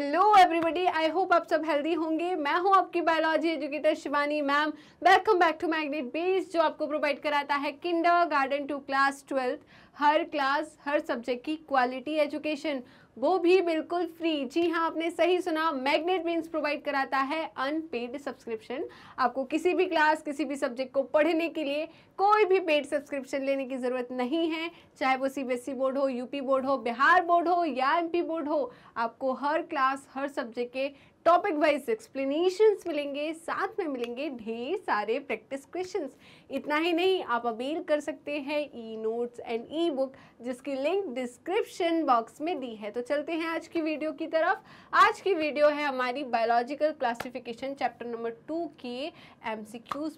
hello everybody I hope आप सब healthy होंगे मैं हूं आपकी biology educator Shivani ma'am welcome back to Magnet Brains जो आपको प्रोवाइड कराता है kindergarten to class twelfth हर क्लास हर सब्जेक्ट की क्वालिटी एजुकेशन वो भी बिल्कुल फ्री जी हाँ आपने सही सुना मैग्नेट बीन्स प्रोवाइड कराता है अनपेड सब्सक्रिप्शन आपको किसी भी क्लास किसी भी सब्जेक्ट को पढ़ने के लिए कोई भी पेड सब्सक्रिप्शन लेने की ज़रूरत नहीं है चाहे वो सी e बोर्ड हो यूपी बोर्ड हो बिहार बोर्ड हो या एमपी बोर्ड हो आपको हर क्लास हर सब्जेक्ट के टॉपिक वाइज एक्सप्लेनेशन मिलेंगे साथ में मिलेंगे ढेर सारे प्रैक्टिस क्वेश्चन इतना ही नहीं आप अवेल कर सकते हैं ई नोट्स एंड ई बुक जिसकी लिंक डिस्क्रिप्शन बॉक्स में दी है तो चलते हैं आज की वीडियो की तरफ आज की वीडियो है हमारी biological classification chapter number two के एम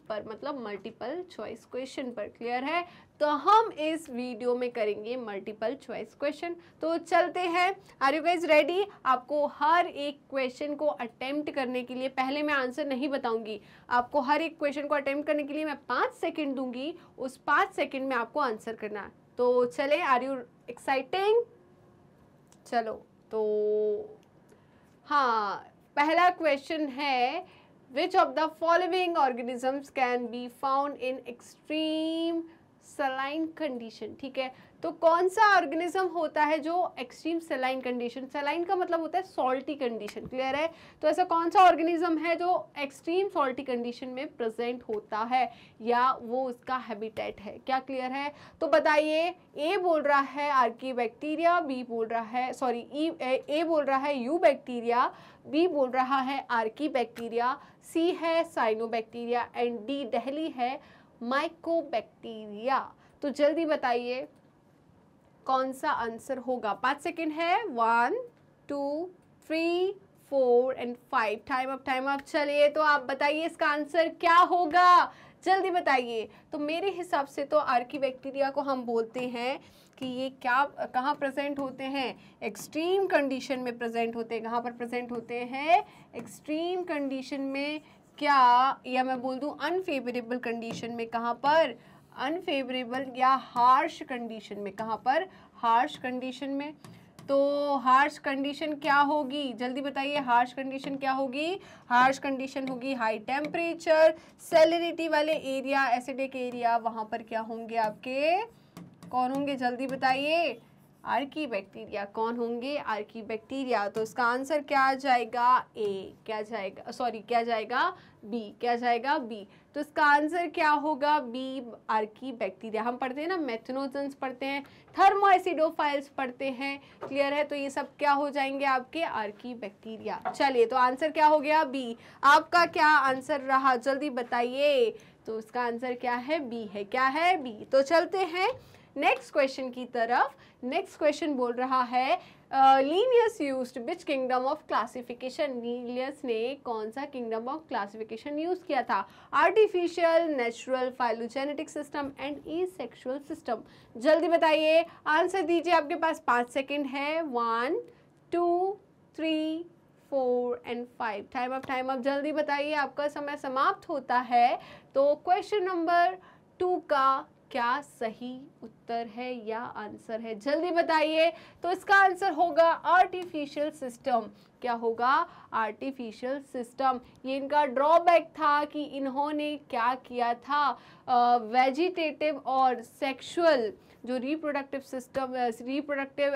पर मतलब मल्टीपल चॉइस क्वेश्चन पर क्लियर है तो हम इस वीडियो में करेंगे मल्टीपल चॉइस क्वेश्चन तो चलते हैं आर यू गाइज रेडी आपको हर एक क्वेश्चन को अटेम्प्ट करने के लिए पहले मैं आंसर नहीं बताऊंगी आपको हर एक क्वेश्चन को अटेम्प्ट करने के लिए मैं पाँच सेकेंड दूंगी उस पाँच सेकेंड में आपको आंसर करना है तो चले आर यू एक्साइटिंग चलो तो हाँ पहला क्वेश्चन है which of the following organisms can be found in extreme saline condition ठीक है तो कौन सा ऑर्गेनिज्म होता है जो एक्सट्रीम सलाइन कंडीशन सलाइन का मतलब होता है सॉल्टी कंडीशन क्लियर है तो ऐसा कौन सा ऑर्गेनिज्म है जो एक्सट्रीम सॉल्टी कंडीशन में प्रेजेंट होता है या वो उसका हैबिटेट है क्या क्लियर है तो बताइए ए बोल रहा है आर्की बैक्टीरिया बी बोल रहा है सॉरी ई ए बोल रहा है यू बैक्टीरिया बी बोल रहा है आर्की बैक्टीरिया सी है साइनो बैक्टीरिया एंड डी दहली है माइकोबैक्टीरिया तो जल्दी बताइए कौन सा आंसर होगा पाँच सेकेंड है one two three four and five time up time up चलिए तो आप बताइए इसका आंसर क्या होगा जल्दी बताइए तो मेरे हिसाब से तो आर्की बैक्टीरिया को हम बोलते हैं कि ये क्या कहाँ प्रेजेंट होते हैं एक्सट्रीम कंडीशन में प्रेजेंट होते हैं कहाँ पर प्रेजेंट होते हैं एक्सट्रीम कंडीशन में क्या या मैं बोल दूं अनफेवरेबल कंडीशन में कहाँ पर अनफेवरेबल या हार्श कंडीशन में कहाँ पर हार्श कंडीशन में तो हार्श कंडीशन क्या होगी जल्दी बताइए हार्श कंडीशन क्या होगी हार्श कंडीशन होगी हाई टेम्परेचर सेलिनिटी वाले एरिया एसिडिक एरिया वहाँ पर क्या होंगे आपके कौन होंगे जल्दी बताइए आर्की बैक्टीरिया कौन होंगे आर्की बैक्टीरिया तो इसका आंसर क्या जाएगा ए क्या जाएगा सॉरी क्या जाएगा बी क्या जाएगा बी तो इसका आंसर क्या होगा बी आर्की बैक्टीरिया हम पढ़ते हैं ना मैथनोजेंस पढ़ते हैं थर्मोएसिडोफाइल्स पढ़ते हैं क्लियर है तो ये सब क्या हो जाएंगे आपके आर्की बैक्टीरिया चलिए तो आंसर क्या हो गया बी आपका क्या आंसर रहा जल्दी बताइए तो उसका आंसर क्या है बी है क्या है बी तो चलते हैं नेक्स्ट क्वेश्चन की तरफ नेक्स्ट क्वेश्चन बोल रहा है Linnaeus use which kingdom of classification Linnaeus ने कौन सा किंगडम ऑफ क्लासिफिकेशन यूज़ किया था artificial natural phylogenetic system and asexual system जल्दी बताइए आंसर दीजिए आपके पास पाँच सेकेंड है one two three four and five time up time up जल्दी बताइए आपका समय समाप्त होता है तो क्वेश्चन नंबर टू का क्या सही उत्तर है या आंसर है जल्दी बताइए तो इसका आंसर होगा आर्टिफिशियल सिस्टम क्या होगा आर्टिफिशियल सिस्टम ये इनका ड्रॉबैक था कि इन्होंने क्या किया था वेजिटेटिव और सेक्सुअल जो reproductive system reproductive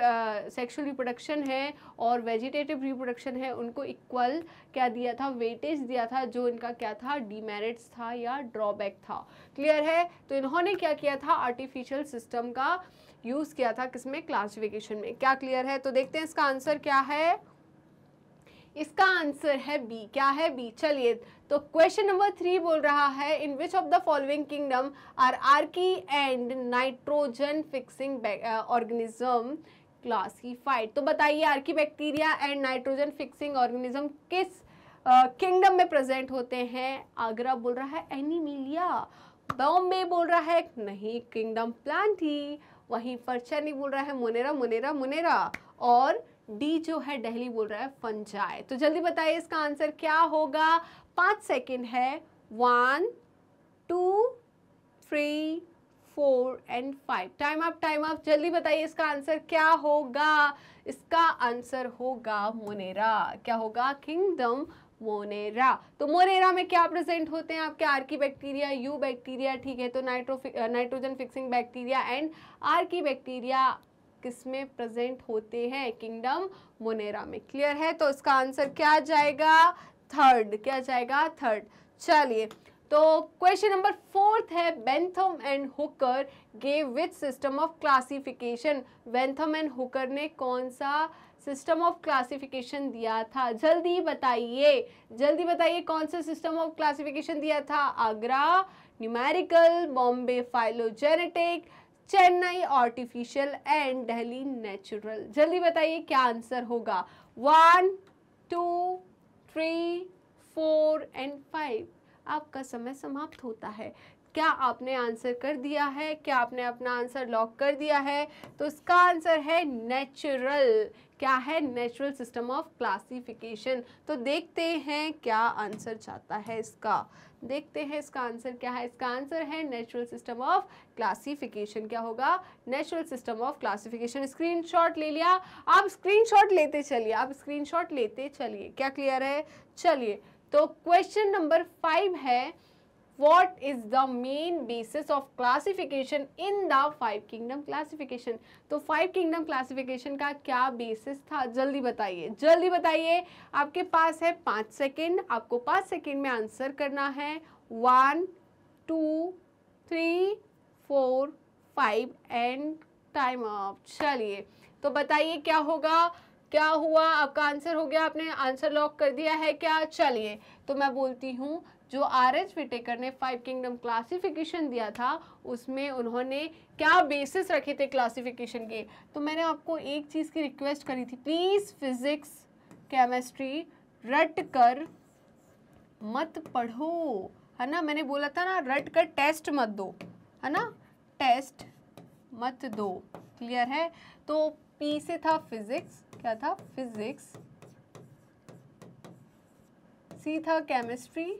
sexual reproduction है और वेजिटेटिव रिप्रोडक्शन है उनको इक्वल क्या दिया था वेटेज दिया था जो इनका क्या था डीमेरिट्स था या ड्रॉबैक था क्लियर है तो इन्होंने क्या किया था आर्टिफिशियल सिस्टम का यूज़ किया था किसमें क्लासिफिकेशन में क्या क्लियर है तो देखते हैं इसका आंसर क्या है इसका आंसर है बी क्या है बी चलिए तो क्वेश्चन नंबर थ्री बोल रहा है in which of the following kingdom are archaea and nitrogen fixing organism classified तो बताइए archaebacteria and nitrogen fixing organism किस किंगडम uh, में प्रेजेंट होते हैं आगरा बोल रहा है एनीमिलिया बॉम्बे बोल रहा है नहीं किंगडम प्लांट ही वहीं पर चनी बोल रहा है मुनेरा मुनेरा मुनेरा और डी जो है डेहली बोल रहा है फंजाई तो जल्दी बताइए इसका आंसर क्या होगा पाँच सेकेंड है one two three four and five time up time up जल्दी बताइए इसका आंसर क्या होगा इसका आंसर होगा मोनेरा क्या होगा किंगडम मोनेरा तो मोनेरा में क्या प्रेजेंट होते हैं आपके आर्की बैक्टीरिया यू बैक्टीरिया ठीक है तो nitro nitrogen fixing bacteria and archaebacteria किस में प्रेजेंट होते हैं किंगडम मोनेरा में क्लियर है तो इसका आंसर क्या जाएगा थर्ड क्या जाएगा थर्ड चलिए तो क्वेश्चन नंबर फोर्थ है Bentham and Hooker gave which system of classification Bentham and Hooker ने कौन सा सिस्टम ऑफ क्लासिफिकेशन दिया था जल्दी बताइए जल्दी बताइए कौन सा सिस्टम ऑफ क्लासिफिकेशन दिया था Agra numerical Bombay phylogenetic Chennai artificial and Delhi natural जल्दी बताइए क्या आंसर होगा one two three four and five आपका समय समाप्त होता है क्या आपने आंसर कर दिया है क्या आपने अपना आंसर लॉक कर दिया है तो इसका आंसर है नेचुरल क्या है नेचुरल सिस्टम ऑफ क्लासिफिकेशन तो देखते हैं क्या आंसर चाहता है इसका देखते हैं इसका आंसर क्या है इसका आंसर है नेचुरल सिस्टम ऑफ क्लासिफिकेशन क्या होगा natural system of classification screenshot ले लिया आप स्क्रीनशॉट लेते चलिए आप स्क्रीनशॉट लेते चलिए क्या क्लियर है चलिए तो क्वेश्चन नंबर फाइव है what is the main basis of classification in the five kingdom classification तो फाइव किंगडम क्लासिफिकेशन का क्या बेसिस था जल्दी बताइए जल्दी बताइए आपके पास है पाँच सेकेंड आपको पाँच सेकेंड में आंसर करना है one two three four five and time off चलिए तो बताइए क्या होगा क्या हुआ आपका आंसर हो गया आपने आंसर लॉक कर दिया है क्या चलिए तो मैं बोलती हूँ जो आर एच विटेकर ने फाइव किंगडम क्लासिफिकेशन दिया था उसमें उन्होंने क्या बेसिस रखे थे क्लासिफिकेशन के तो मैंने आपको एक चीज़ की रिक्वेस्ट करी थी प्लीज़ फिज़िक्स केमेस्ट्री रट कर मत पढ़ो है ना मैंने बोला था ना रट कर टेस्ट मत दो है ना टेस्ट मत दो क्लियर है तो पी से था फिज़िक्स क्या था फिज़िक्स सी था केमिस्ट्री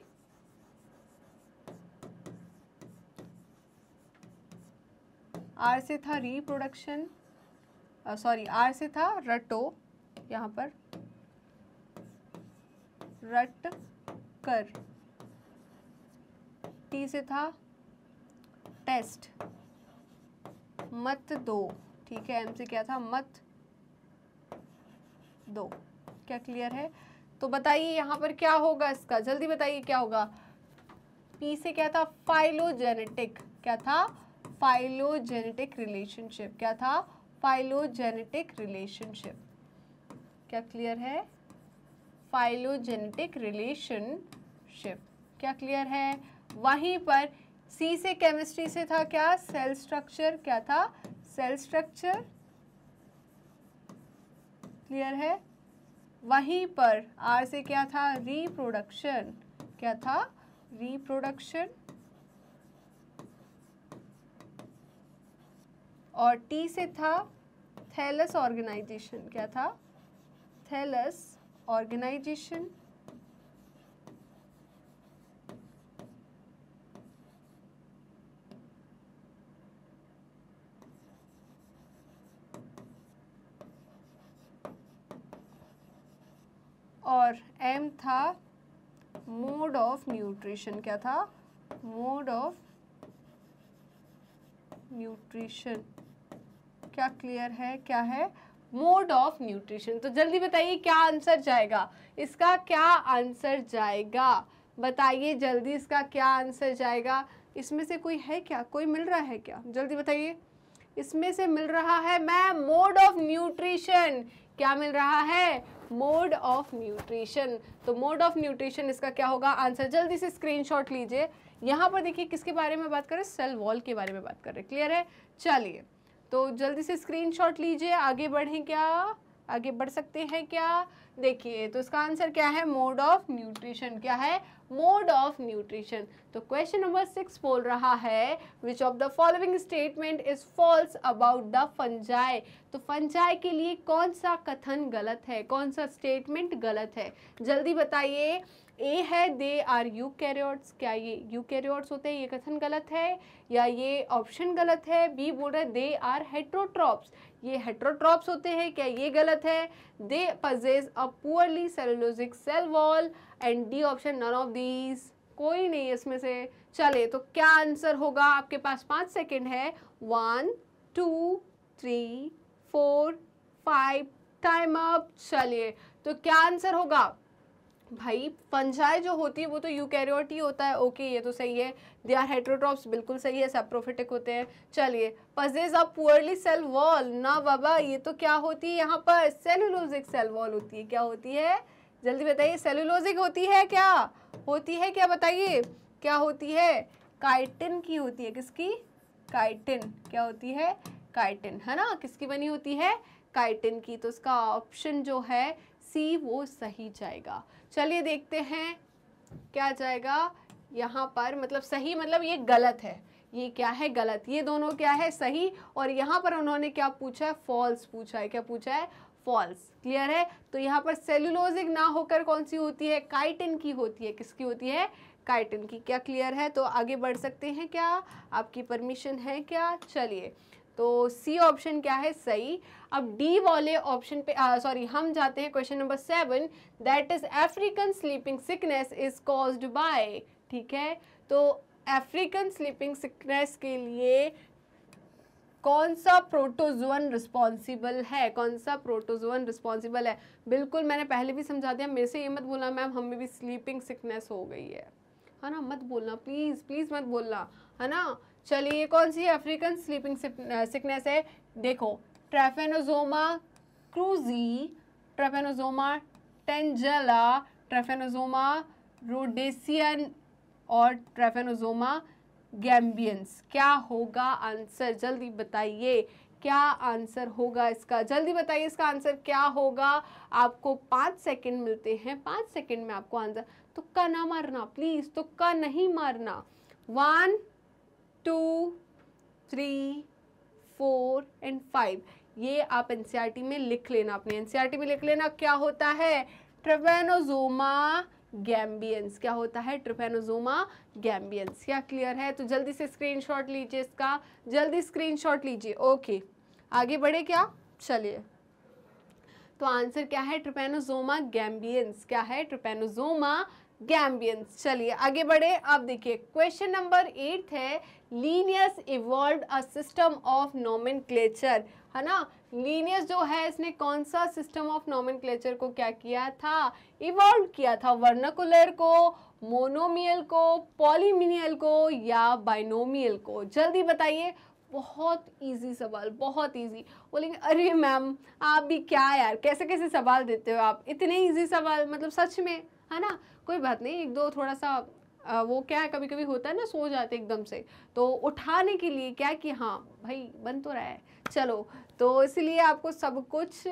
आर से था रिप्रोडक्शन सॉरी आर से था रटो यहाँ पर रट कर टी से था टेस्ट मत दो ठीक है एम से क्या था मत दो क्या क्लियर है तो बताइए यहाँ पर क्या होगा इसका जल्दी बताइए क्या होगा पी से क्या था फाइलोजेनेटिक क्या था फाइलोजेनेटिक रिलेशनशिप क्या था फाइलोजेनेटिक रिलेशनशिप क्या क्लियर है फाइलोजेनेटिक रिलेशनशिप क्या क्लियर है वहीं पर सी से केमिस्ट्री से था क्या सेल स्ट्रक्चर क्या था सेल स्ट्रक्चर क्लियर है वहीं पर आर से क्या था रिप्रोडक्शन क्या था रिप्रोडक्शन और टी से था थैलस ऑर्गेनाइजेशन क्या था थैलस ऑर्गेनाइजेशन और एम था मोड ऑफ न्यूट्रिशन क्या था मोड ऑफ न्यूट्रिशन क्या क्लियर है क्या है मोड ऑफ न्यूट्रिशन तो जल्दी बताइए क्या आंसर जाएगा इसका क्या आंसर जाएगा बताइए जल्दी इसका क्या आंसर जाएगा इसमें से कोई है क्या कोई मिल रहा है क्या जल्दी बताइए इसमें से मिल रहा है मैम मोड ऑफ न्यूट्रिशन क्या मिल रहा है मोड ऑफ न्यूट्रिशन तो मोड ऑफ न्यूट्रिशन इसका क्या होगा आंसर जल्दी से स्क्रीनशॉट लीजिए यहाँ पर देखिए किसके बारे में बात कर रहे हैं सेल वॉल के बारे में बात कर रहे हैं क्लियर है चलिए तो जल्दी से स्क्रीनशॉट लीजिए आगे बढ़ें क्या आगे बढ़ सकते हैं क्या देखिए तो इसका आंसर क्या है मोड ऑफ न्यूट्रिशन क्या है मोड ऑफ न्यूट्रिशन तो क्वेश्चन नंबर सिक्स बोल रहा है which of the following statement is false about the fungi तो फंजाई के लिए कौन सा कथन गलत है कौन सा स्टेटमेंट गलत है जल्दी बताइए ए है दे आर यू कैरियोट्स क्या ये यू कैरियोट्स होते हैं ये कथन गलत है या ये ऑप्शन गलत है बी बोल रहे दे आर हेट्रोट्रॉप्स ये हेट्रोट्रॉप्स होते हैं क्या ये गलत है they possess a poorly cellulosic cell wall and D option none of these कोई नहीं इसमें से चले तो क्या आंसर होगा आपके पास पाँच सेकेंड है one two three four five time up चलिए तो क्या आंसर होगा भाई फंजाई जो होती है वो तो यूकैरियोट ही होता है ओके ये तो सही है दे आर हेट्रोट्रॉप्स बिल्कुल सही है सब प्रोफिटिक होते हैं चलिए possess a poorly cell wall ना बाबा ये तो क्या होती है यहाँ पर सेलुलोजिक सेल वॉल होती है क्या होती है जल्दी बताइए सेलुलोजिक होती है क्या होती है क्या बताइए क्या होती है काइटिन की होती है किसकी काइटिन क्या होती है काइटिन है ना किसकी बनी होती है काइटिन की तो इसका ऑप्शन जो है सी वो सही जाएगा चलिए देखते हैं क्या जाएगा यहाँ पर मतलब सही मतलब ये गलत है ये क्या है गलत ये दोनों क्या है सही और यहाँ पर उन्होंने क्या पूछा है फॉल्स पूछा है क्या पूछा है फॉल्स क्लियर है तो यहाँ पर सेलुलोजिक ना होकर कौन सी होती है काइटिन की होती है किसकी होती है काइटिन की क्या क्लियर है तो आगे बढ़ सकते हैं क्या आपकी परमिशन है क्या चलिए तो सी ऑप्शन क्या है सही अब डी वाले ऑप्शन पे सॉरी हम जाते हैं question number seven that is African sleeping sickness is caused by ठीक है तो अफ्रीकन स्लीपिंग सिकनेस के लिए कौन सा प्रोटोजोन रिस्पॉन्सिबल है कौन सा प्रोटोजोन रिस्पॉन्सिबल है बिल्कुल मैंने पहले भी समझा दिया मेरे से ये मत बोलना मैम हमें भी स्लीपिंग सिकनेस हो गई है है ना मत बोलना प्लीज़ प्लीज़ मत बोलना है ना चलिए ये कौन सी अफ्रीकन स्लीपिंग सिकनेस है देखो ट्रेफेनोजोमा क्रूजी ट्रेफेनोजोमा टेंजला ट्रेफेनोजोमा रोडेसियन और ट्रेफेनोजोमा गैम्बियंस क्या होगा आंसर जल्दी बताइए क्या आंसर होगा इसका जल्दी बताइए इसका आंसर क्या होगा आपको पाँच सेकंड मिलते हैं पाँच सेकंड में आपको आंसर तुक्का ना मारना प्लीज़ तुक्का नहीं मारना one two three four and five ये आप एनसीईआरटी e में लिख लेना अपने एनसीईआरटी e में लिख लेना क्या होता है ट्रेवेनोजोमा गैम्बियंस क्या होता है ट्रिफेनोजोमा गैम्बियंस क्या क्लियर है तो जल्दी से स्क्रीनशॉट लीजिए इसका जल्दी स्क्रीनशॉट लीजिए ओके आगे बढ़े क्या चलिए तो आंसर क्या है ट्रिपेनोजोमा गैम्बियंस क्या है ट्रिपेनोजोमा गैम्बियंस चलिए आगे बढ़े अब देखिए क्वेश्चन नंबर एट है Linnaeus evolve a system of क्लेचर है ना लीनियस जो है इसने कौन सा सिस्टम ऑफ क्लेचर को क्या किया था इवॉल्व किया था वर्नाकुलर को मोनोमियल को पॉलीमिनियल को या बाइनोमियल को जल्दी बताइए बहुत इजी सवाल बहुत इजी बोलेंगे अरे मैम आप भी क्या यार कैसे कैसे सवाल देते हो आप इतने इजी सवाल मतलब सच में है ना कोई बात नहीं एक दो थोड़ा सा आ, वो क्या है कभी कभी होता है ना सो जाते एकदम से तो उठाने के लिए क्या कि हाँ भाई बन तो रहा है चलो तो इसलिए आपको सब कुछ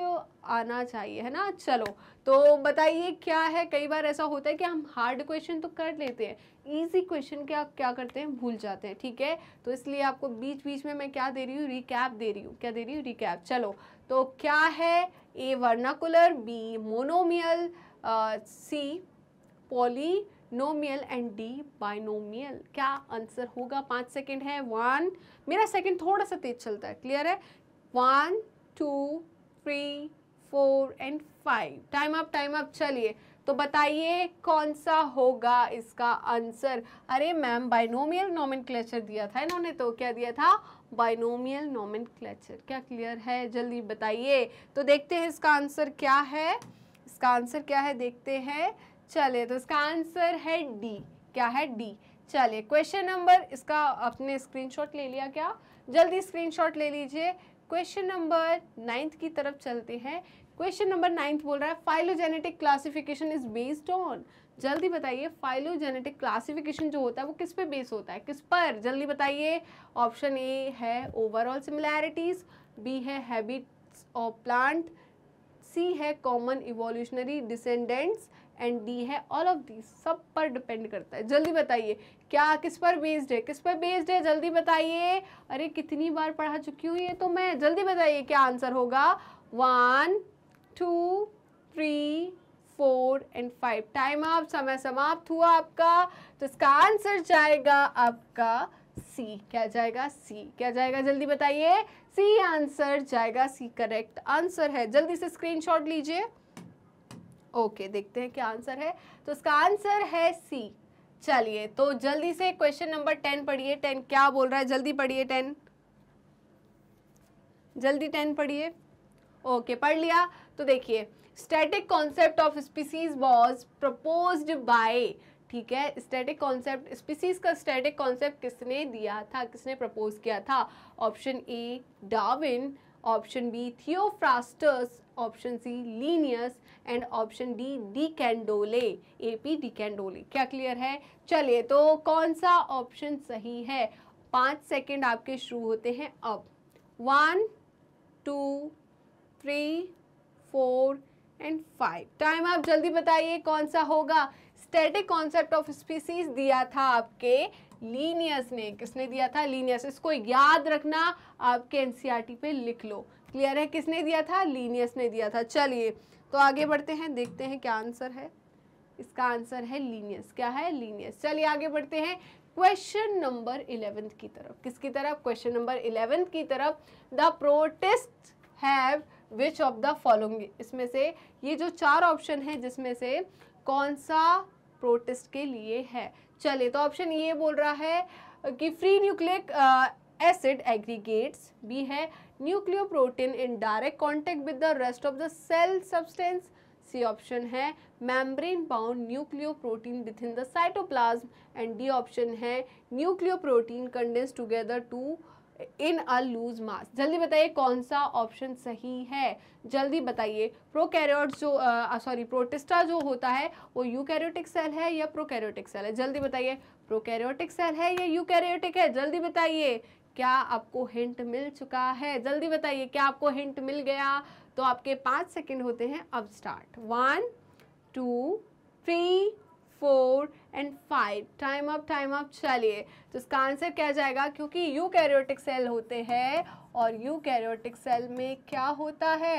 आना चाहिए है ना चलो तो बताइए क्या है कई बार ऐसा होता है कि हम हार्ड क्वेश्चन तो कर लेते हैं इजी क्वेश्चन क्या क्या करते हैं भूल जाते हैं ठीक है तो इसलिए आपको बीच बीच में मैं क्या दे रही हूँ रिकैप दे रही हूँ क्या दे रही हूँ रिकैप चलो तो क्या है A vernacular B monomial C polynomial and D binomial क्या आंसर होगा पाँच सेकेंड है वन मेरा सेकेंड थोड़ा सा तेज चलता है क्लियर है one two three four and five time up time up चलिए तो बताइए कौन सा होगा इसका आंसर अरे मैम बाइनोमियल नॉमन दिया था इन्होंने तो क्या दिया था बाइनोमियल नॉमन क्या क्लियर है जल्दी बताइए तो देखते हैं इसका आंसर क्या है इसका आंसर क्या है देखते हैं चलिए तो इसका आंसर है डी क्या है डी चलिए क्वेश्चन नंबर इसका आपने स्क्रीनशॉट ले लिया क्या जल्दी स्क्रीनशॉट ले लीजिए क्वेश्चन नंबर नाइन्थ की तरफ चलते हैं क्वेश्चन नंबर नाइन्थ बोल रहा है phylogenetic classification is based on जल्दी बताइए फाइलोजेनेटिक क्लासिफिकेशन जो होता है वो किस पे बेस होता है किस पर जल्दी बताइए ऑप्शन ए है ओवरऑल सिमिलैरिटीज़ बी है हैबिट्स ऑफ प्लांट सी है common evolutionary descendants and D है ऑल ऑफ दीज सब पर डिपेंड करता है जल्दी बताइए क्या किस पर बेस्ड है किस पर बेस्ड है जल्दी बताइए अरे कितनी बार पढ़ा चुकी हूँ ये तो मैं जल्दी बताइए क्या आंसर होगा one two three four and five time up समय समाप्त हुआ आपका तो इसका आंसर जाएगा आपका सी क्या जाएगा सी क्या जाएगा जल्दी बताइए सी आंसर जाएगा सी करेक्ट आंसर है जल्दी से स्क्रीनशॉट लीजिए ओके देखते हैं क्या आंसर है तो इसका आंसर है सी चलिए तो जल्दी से क्वेश्चन नंबर टेन पढ़िए टेन क्या बोल रहा है जल्दी पढ़िए टेन जल्दी टेन पढ़िए ओके पढ़ लिया तो देखिए static concept of species was propose by ठीक है स्टैटिक कॉन्सेप्ट स्पीसीज का स्टैटिक कॉन्सेप्ट किसने दिया था किसने प्रपोज किया था option A Darwin option B Theophrastus option C Linnaeus and option D de Candolle A P de Candolle क्या क्लियर है चलिए तो कौन सा ऑप्शन सही है पाँच सेकेंड आपके शुरू होते हैं अब one two three four and five time up जल्दी बताइए कौन सा होगा स्टेटिक कॉन्सेप्ट ऑफ स्पीसीज दिया था आपके लीनियस ने किसने दिया था लीनियस इसको याद रखना आपके एनसीईआरटी e पे लिख लो क्लियर है किसने दिया था लीनियस ने दिया था चलिए तो आगे बढ़ते हैं देखते हैं क्या आंसर है इसका आंसर है लीनियस क्या है लीनियस चलिए आगे बढ़ते हैं क्वेश्चन नंबर इलेवेंथ की तरफ किसकी तरफ क्वेश्चन नंबर इलेवेंथ की तरफ the protists have which of the following इसमें से ये जो चार ऑप्शन है जिसमें से कौन सा प्रोटेस्ट के लिए है चलिए तो ऑप्शन ये बोल रहा है कि free nucleic acid aggregates B है nucleoprotein in direct contact with the rest of the cell substance C option है membrane bound nucleoprotein within the cytoplasm and D option है न्यूक्लियोप्रोटीन कंडेंस टूगेदर टू इन a loose mass जल्दी बताइए कौन सा option सही है जल्दी बताइए प्रोकैरियोट जो सॉरी प्रोटिस्टा जो होता है वो यूकैरियोटिक सेल है या प्रोकैरियोटिक सेल है जल्दी बताइए प्रोकैरियोटिक सेल है या यूकैरियोटिक है जल्दी बताइए क्या आपको हिंट मिल चुका है जल्दी बताइए क्या आपको हिंट मिल गया तो आपके पाँच सेकेंड होते हैं अब start one two three four and five time up time up चलिए तो इसका आंसर क्या जाएगा क्योंकि यू कैरियोटिक सेल होते हैं और यू कैरियोटिक सेल में क्या होता है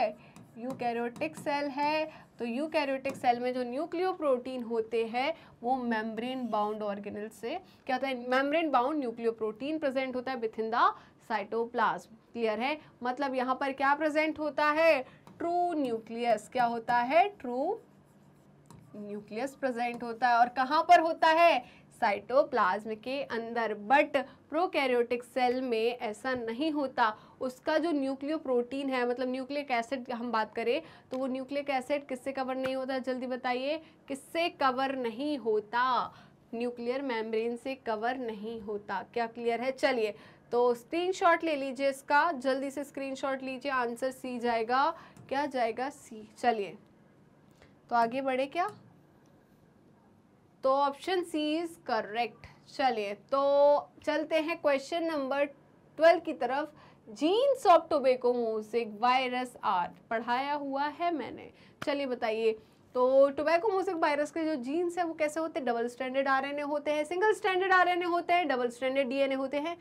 यू कैरियोटिक सेल है तो यू कैरियोटिक सेल में जो न्यूक्लियो प्रोटीन होते हैं वो मेम्ब्रेन बाउंड ऑर्गेनल से क्या होता है membrane bound nucleo protein present होता है within the cytoplasm clear है मतलब यहाँ पर क्या प्रेजेंट होता है ट्रू न्यूक्लियस क्या होता है ट्रू न्यूक्लियस प्रेजेंट होता है और कहाँ पर होता है साइटोप्लाज्म के अंदर बट प्रोकैरियोटिक सेल में ऐसा नहीं होता उसका जो न्यूक्लियो प्रोटीन है मतलब न्यूक्लिक एसिड हम बात करें तो वो न्यूक्लिक एसिड किससे कवर नहीं होता जल्दी बताइए किससे कवर नहीं होता न्यूक्लियर मेम्ब्रेन से कवर नहीं होता क्या क्लियर है चलिए तो स्क्रीनशॉट ले लीजिए इसका जल्दी से स्क्रीनशॉट लीजिए आंसर सी जाएगा क्या जाएगा सी चलिए तो आगे बढ़े क्या तो ऑप्शन सी इज करेक्ट चलिए तो चलते हैं क्वेश्चन नंबर ट्वेल्व की तरफ genes of tobacco mosaic virus are पढ़ाया हुआ है मैंने चलिए बताइए तो टोबैको मोसिक वायरस के जो जीन्स हैं वो कैसे होते हैं डबल स्टैंडर्ड आरएनए होते हैं सिंगल स्टैंडर्ड आरएनए होते हैं डबल स्टैंडर्ड डीएनए होते हैं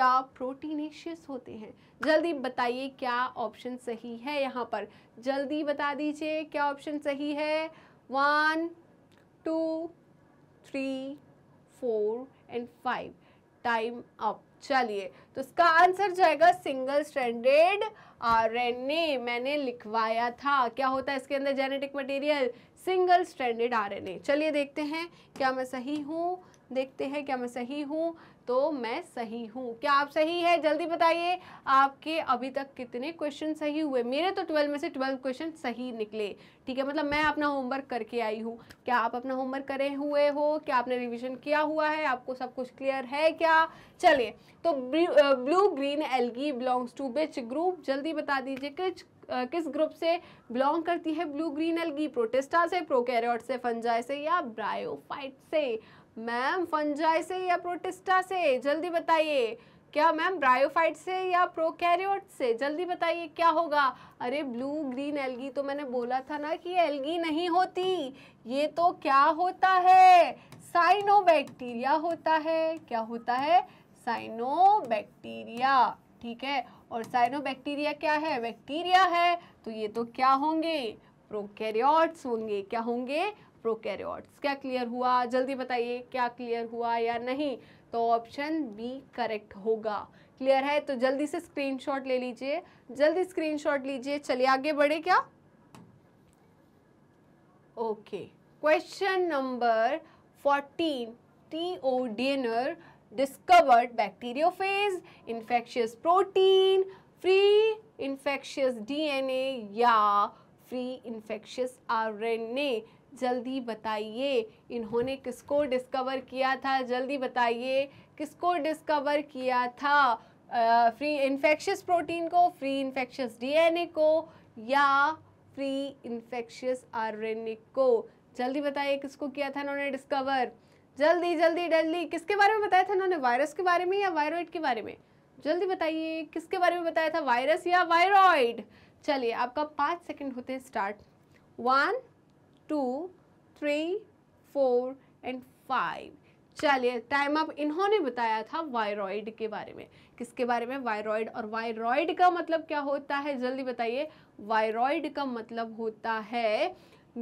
या प्रोटीनेशियस होते हैं जल्दी बताइए क्या ऑप्शन सही है यहाँ पर जल्दी बता दीजिए क्या ऑप्शन सही है one two three four and five time up चलिए तो इसका आंसर जाएगा सिंगल स्टैंडर्ड आरएनए मैंने लिखवाया था क्या होता है इसके अंदर genetic material single standard RNA चलिए देखते हैं क्या मैं सही हूँ देखते हैं क्या मैं सही हूँ तो मैं सही हूँ क्या आप सही है जल्दी बताइए आपके अभी तक कितने क्वेश्चन सही हुए मेरे तो ट्वेल्व में से ट्वेल्व क्वेश्चन सही निकले ठीक है मतलब मैं अपना होमवर्क करके आई हूँ क्या आप अपना होमवर्क करे हुए हो क्या आपने रिविजन किया हुआ है आपको सब कुछ क्लियर है क्या चलिए तो blue green algae belongs to which group जल्दी बता दीजिए किस किस ग्रुप से बिलोंग करती है ब्लू ग्रीन एलगी प्रोटेस्टा से प्रोकैरियोट से फंजाई से या ब्रायोफाइट से मैम फंजाई से या प्रोटिस्टा से जल्दी बताइए क्या मैम ब्रायोफाइट से या प्रोकैरियोट से जल्दी बताइए क्या होगा अरे ब्लू ग्रीन एलगी तो मैंने बोला था ना कि एलगी नहीं होती ये तो क्या होता है साइनोबैक्टीरिया होता है क्या होता है साइनोबैक्टीरिया ठीक है और साइनोबैक्टीरिया क्या है बैक्टीरिया है तो ये तो क्या होंगे प्रोकैरियोट्स होंगे क्या होंगे प्रोकैरियोट्स क्या क्लियर हुआ जल्दी बताइए क्या क्लियर हुआ या नहीं तो ऑप्शन बी करेक्ट होगा क्लियर है तो जल्दी से स्क्रीनशॉट ले लीजिए जल्दी स्क्रीनशॉट लीजिए चलिए आगे बढ़े क्या okay question number fourteen T O Diener discovered bacteriophage, infectious protein free infectious DNA या फ्री इन्फेक्शियस आर जल्दी बताइए इन्होंने किसको डिस्कवर किया था जल्दी बताइए किसको डिस्कवर किया था फ्री इन्फेक्शस प्रोटीन को फ्री इन्फेक्शस डीएनए को या फ्री इन्फेक्शस आरएनए को जल्दी बताइए किसको किया था इन्होंने डिस्कवर जल्दी जल्दी जल्दी किसके बारे में बताया था इन्होंने वायरस के बारे में या वायरॉइड के बारे में जल्दी बताइए किसके बारे में बताया था वायरस या वायरॉइड चलिए आपका पाँच सेकंड होते हैं start one two three four and five चलिए टाइम अप इन्होंने बताया था वायरॉइड के बारे में किसके बारे में वायरॉइड और वायरॉइड का मतलब क्या होता है जल्दी बताइए वायरॉइड का मतलब होता है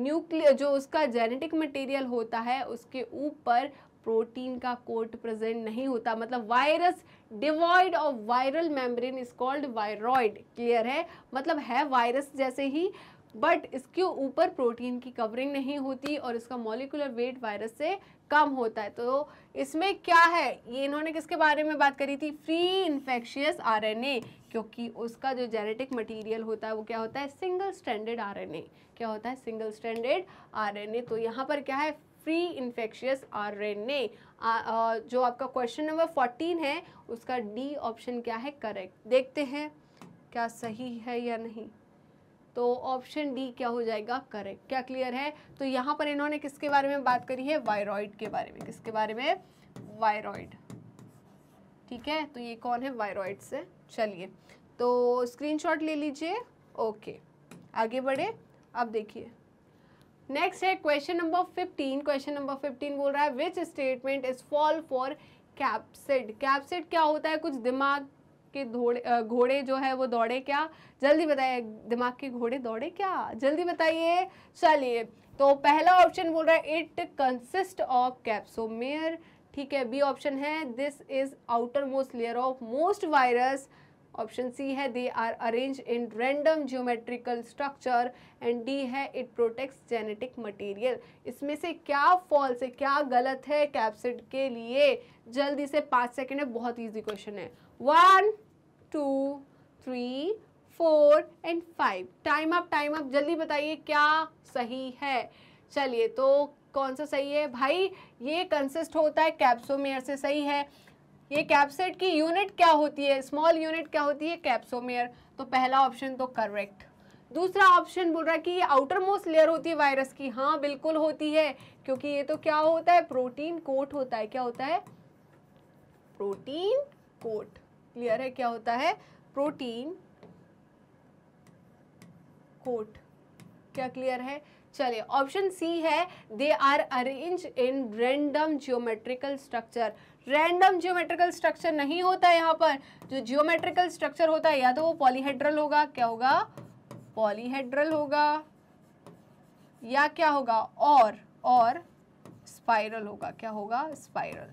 न्यूक्लियर जो उसका जेनेटिक मटेरियल होता है उसके ऊपर प्रोटीन का कोट प्रेजेंट नहीं होता मतलब virus devoid of viral membrane is called viroid clear है मतलब है वायरस जैसे ही बट इसके ऊपर प्रोटीन की कवरिंग नहीं होती और इसका मॉलिकुलर वेट वायरस से कम होता है तो इसमें क्या है ये इन्होंने किसके बारे में बात करी थी फ्री इन्फेक्शियस आरएनए क्योंकि उसका जो जेनेटिक मटेरियल होता है वो क्या होता है सिंगल स्टैंडर्ड आरएनए क्या होता है सिंगल स्टैंडर्ड आरएनए तो यहाँ पर क्या है फ्री इन्फेक्शियस आर जो आपका क्वेश्चन नंबर फोर्टीन है उसका डी ऑप्शन क्या है करेक्ट देखते हैं क्या सही है या नहीं तो ऑप्शन डी क्या हो जाएगा करेक्ट क्या क्लियर है तो यहाँ पर इन्होंने किसके बारे में बात करी है वायरॉइड के बारे में किसके बारे में वायरॉइड ठीक है तो ये कौन है वायरॉइड से चलिए तो स्क्रीनशॉट ले लीजिए ओके आगे बढ़े अब देखिए नेक्स्ट है question number fifteen question number fifteen बोल रहा है which statement is false for capsid capsid क्या होता है कुछ दिमाग के घोड़े घोड़े जो है वो दौड़े क्या जल्दी बताइए दिमाग के घोड़े दौड़े क्या जल्दी बताइए चलिए तो पहला ऑप्शन बोल रहा है इट कंसिस्ट ऑफ कैप्सोमेयर ठीक है बी ऑप्शन है this is outermost layer of most virus option C है they are arrange in random geometrical structure and D है इट प्रोटेक्ट्स जेनेटिक मटेरियल इसमें से क्या फॉल्स है क्या गलत है कैप्सिड के लिए जल्दी से पाँच सेकेंड है बहुत ईजी क्वेश्चन है one two three four and five time up time up जल्दी बताइए क्या सही है चलिए तो कौन सा सही है भाई ये कंसिस्ट होता है कैप्सोमेयर से सही है ये कैप्सेट की यूनिट क्या होती है स्मॉल यूनिट क्या होती है कैप्सोमेयर तो पहला ऑप्शन तो करेक्ट दूसरा ऑप्शन बोल रहा है कि ये आउटर मोस्ट लेयर होती है वायरस की हाँ बिल्कुल होती है क्योंकि ये तो क्या होता है प्रोटीन कोट होता है क्या होता है प्रोटीन कोट क्लियर है क्या होता है प्रोटीन कोट क्या क्लियर है चलिए ऑप्शन सी है they are arrange in random geometrical structure random geometrical structure नहीं होता यहां यहाँ पर जो जियोमेट्रिकल स्ट्रक्चर होता है या तो वो पॉलीहेड्रल होगा क्या होगा पॉलीहेड्रल होगा या क्या होगा और और स्पाइरल होगा क्या होगा स्पाइरल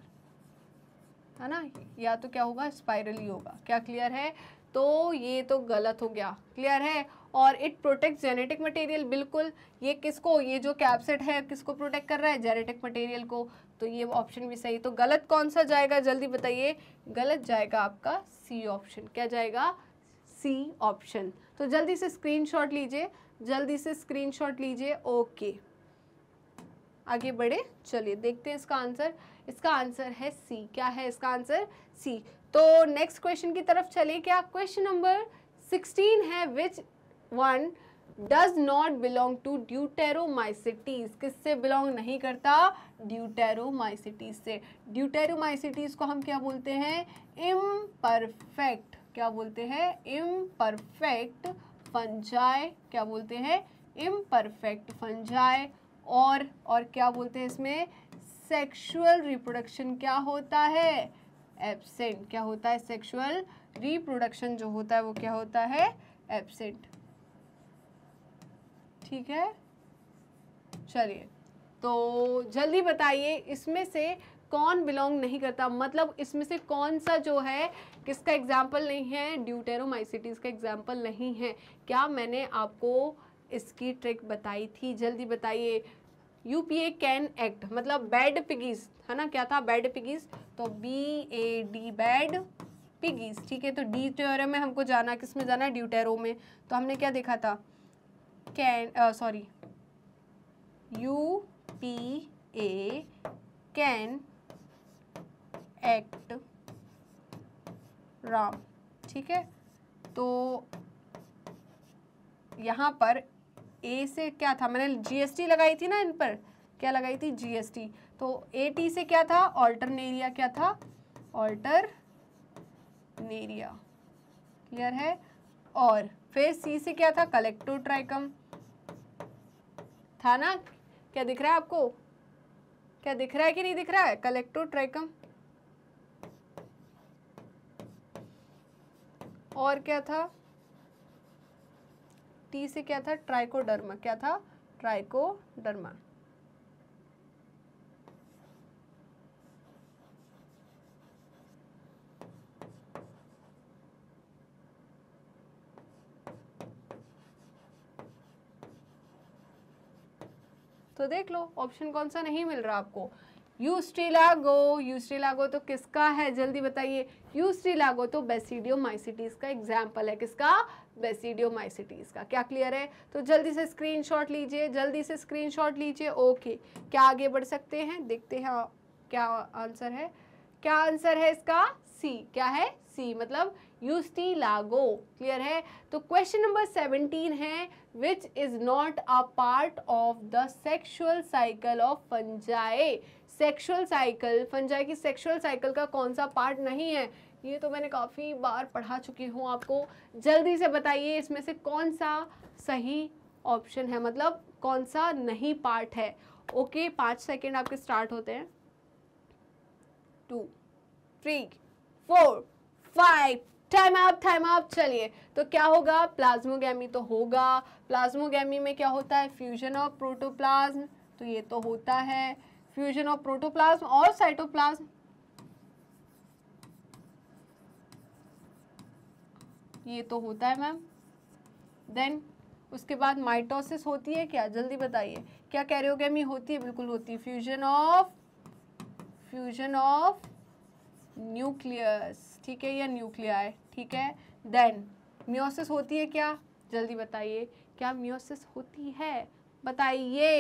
है ना या तो क्या होगा स्पाइरल ही होगा क्या क्लियर है तो ये तो गलत हो गया क्लियर है और इट प्रोटेक्ट जेनेटिक मटेरियल बिल्कुल ये किसको ये जो कैप्सेट है किसको प्रोटेक्ट कर रहा है जेनेटिक मटेरियल को तो ये ऑप्शन भी सही तो गलत कौन सा जाएगा जल्दी बताइए गलत जाएगा आपका सी ऑप्शन क्या जाएगा सी ऑप्शन तो जल्दी से स्क्रीन लीजिए जल्दी से स्क्रीन लीजिए ओके आगे बढ़े चलिए देखते हैं इसका आंसर इसका आंसर है सी क्या है इसका आंसर सी तो नेक्स्ट क्वेश्चन की तरफ चले क्या क्वेश्चन नंबर सिक्सटीन है which one does not belong to deuteromycetes किससे बिलोंग नहीं करता ड्यूटेरोमाइसिटीज से ड्यूटेरोमाइसिटीज को हम क्या बोलते हैं परफेक्ट क्या बोलते हैं परफेक्ट फंजाई क्या बोलते हैं इम परफेक्ट और और क्या बोलते हैं इसमें सेक्सुअल रिप्रोडक्शन क्या होता है एब्सेंट क्या होता है सेक्शुअल रिप्रोडक्शन जो होता है वो क्या होता है एबसेंट ठीक है चलिए तो जल्दी बताइए इसमें से कौन बिलोंग नहीं करता मतलब इसमें से कौन सा जो है किसका एग्जाम्पल नहीं है ड्यूटेरोमाइसिटीज़ का एग्जाम्पल नहीं है क्या मैंने आपको इसकी ट्रिक बताई थी जल्दी बताइए यूपीए कैन एक्ट मतलब बैड पिगीज है ना क्या था बैड पिगीज तो B A D bad piggies ठीक है तो डी ट्योरम में हमको जाना किस में जाना है ड्यूटेरो में तो हमने क्या देखा था can sorry U P A can act Ram ठीक है तो यहाँ पर ए से क्या था मैंने जीएसटी लगाई थी ना इन पर क्या लगाई थी जीएसटी तो ए टी से क्या था ऑल्टरनेरिया क्या था ऑल्टर नेरिया क्लियर है और फिर सी से क्या था कलेक्टो ट्राइकम था ना क्या दिख रहा है आपको क्या दिख रहा है कि नहीं दिख रहा है कलेक्टो ट्राइकम और क्या था टी से क्या था ट्राइकोडर्मा क्या था ट्राइकोडर्मा तो देख लो ऑप्शन कौन सा नहीं मिल रहा आपको यूस्ट्रीलागो यूस्ट्रीलागो तो किसका है जल्दी बताइए यूस्ट्रीलागो तो बेसिडियो माइसिटीज का एग्जाम्पल है किसका बेसिडियो माइसिटीज का क्या क्लियर है तो जल्दी से स्क्रीनशॉट लीजिए जल्दी से स्क्रीनशॉट लीजिए ओके क्या आगे बढ़ सकते हैं देखते हैं क्या आंसर है क्या आंसर है इसका सी क्या है सी मतलब यूस्टी लागो क्लियर है तो क्वेश्चन नंबर सेवनटीन है which is not a part of the sexual cycle of fungae sexual cycle fungi की सेक्शुअल साइकिल का कौन सा पार्ट नहीं है ये तो मैंने काफ़ी बार पढ़ा चुकी हूँ आपको जल्दी से बताइए इसमें से कौन सा सही ऑप्शन है मतलब कौन सा नहीं पार्ट है ओके पाँच सेकेंड आपके स्टार्ट होते हैं two three four five time up time up चलिए तो क्या होगा प्लाज्मोगैमी तो होगा प्लाज्मोगैमी में क्या होता है फ्यूजन ऑफ प्रोटोप्लाज्म तो ये तो होता है फ्यूजन ऑफ प्रोटोप्लाज्म और साइटोप्लाज्म ये तो होता है मैम देन उसके बाद माइटोसिस होती है क्या जल्दी बताइए क्या कैरियोगेमी होती है बिल्कुल होती है fusion of fusion of nucleus ठीक है या न्यूक्लिया ठीक है देन म्योसिस होती है क्या जल्दी बताइए क्या म्योसिस होती है बताइए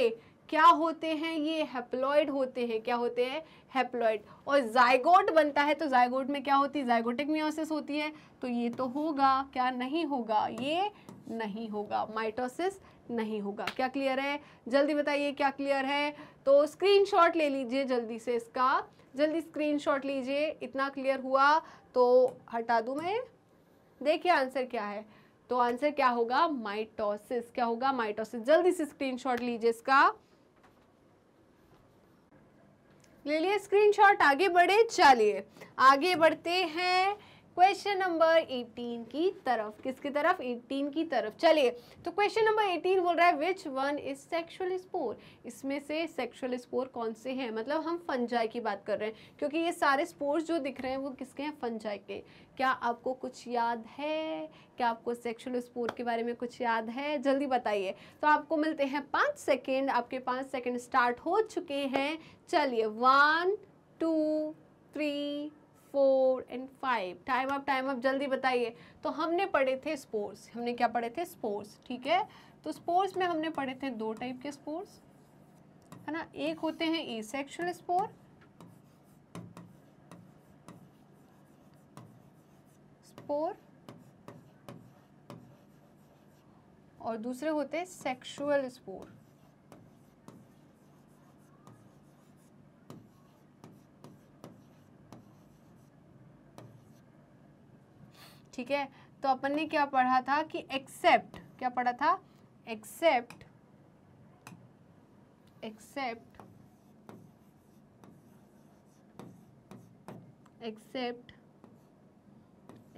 क्या होते हैं ये हेप्लॉइड होते हैं क्या होते हैं हेप्लॉयड और जायगोट बनता है तो जायगोट में क्या होती है जायगोटिक मियोसिस होती है तो ये तो होगा क्या नहीं होगा ये नहीं होगा माइटोसिस नहीं होगा क्या क्लियर है जल्दी बताइए क्या क्लियर है तो स्क्रीनशॉट ले लीजिए जल्दी से इसका जल्दी स्क्रीनशॉट लीजिए इतना क्लियर हुआ तो हटा दूँ मैं देखिए आंसर क्या है तो आंसर क्या होगा माइटोसिस क्या होगा माइटोसिस जल्दी से स्क्रीनशॉट लीजिए इसका ले लिए स्क्रीनशॉट आगे बढ़े चलिए आगे बढ़ते हैं क्वेश्चन नंबर 18 की तरफ किसकी तरफ 18 की तरफ चलिए तो क्वेश्चन नंबर 18 बोल रहा है which one is sexual spore इसमें से सेक्शुअल स्पोर कौन से हैं मतलब हम फंजाई की बात कर रहे हैं क्योंकि ये सारे स्पोर्स जो दिख रहे हैं वो किसके हैं फंजाई के क्या आपको कुछ याद है क्या आपको सेक्शुअल स्पोर के बारे में कुछ याद है जल्दी बताइए तो आपको मिलते हैं पाँच सेकेंड आपके पाँच सेकेंड स्टार्ट हो चुके हैं चलिए one two three four and five time up time up जल्दी बताइए तो हमने पढ़े थे स्पोर्ट्स हमने क्या पढ़े थे स्पोर्ट्स ठीक है तो स्पोर्ट्स में हमने पढ़े थे दो टाइप के स्पोर्ट्स है ना एक होते हैं ई सेक्शुअल स्पोर स्पोर और दूसरे होते हैं सेक्सुअल स्पोर ठीक है तो अपन ने क्या पढ़ा था कि एक्सेप्ट क्या पढ़ा था except except except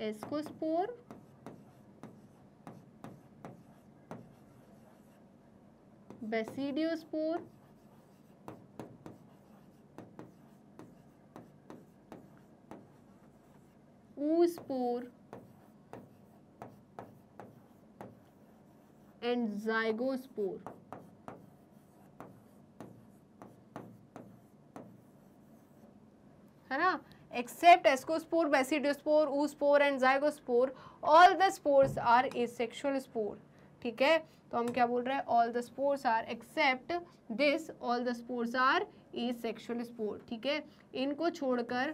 ascospore basidiospore oospore and zygospore है ना except ascospore, basidiosspore, oospore and zygospore all the spores are asexual spore ठीक है तो हम क्या बोल रहे हैं all the spores are except this all the spores are asexual spore ठीक है इनको छोड़कर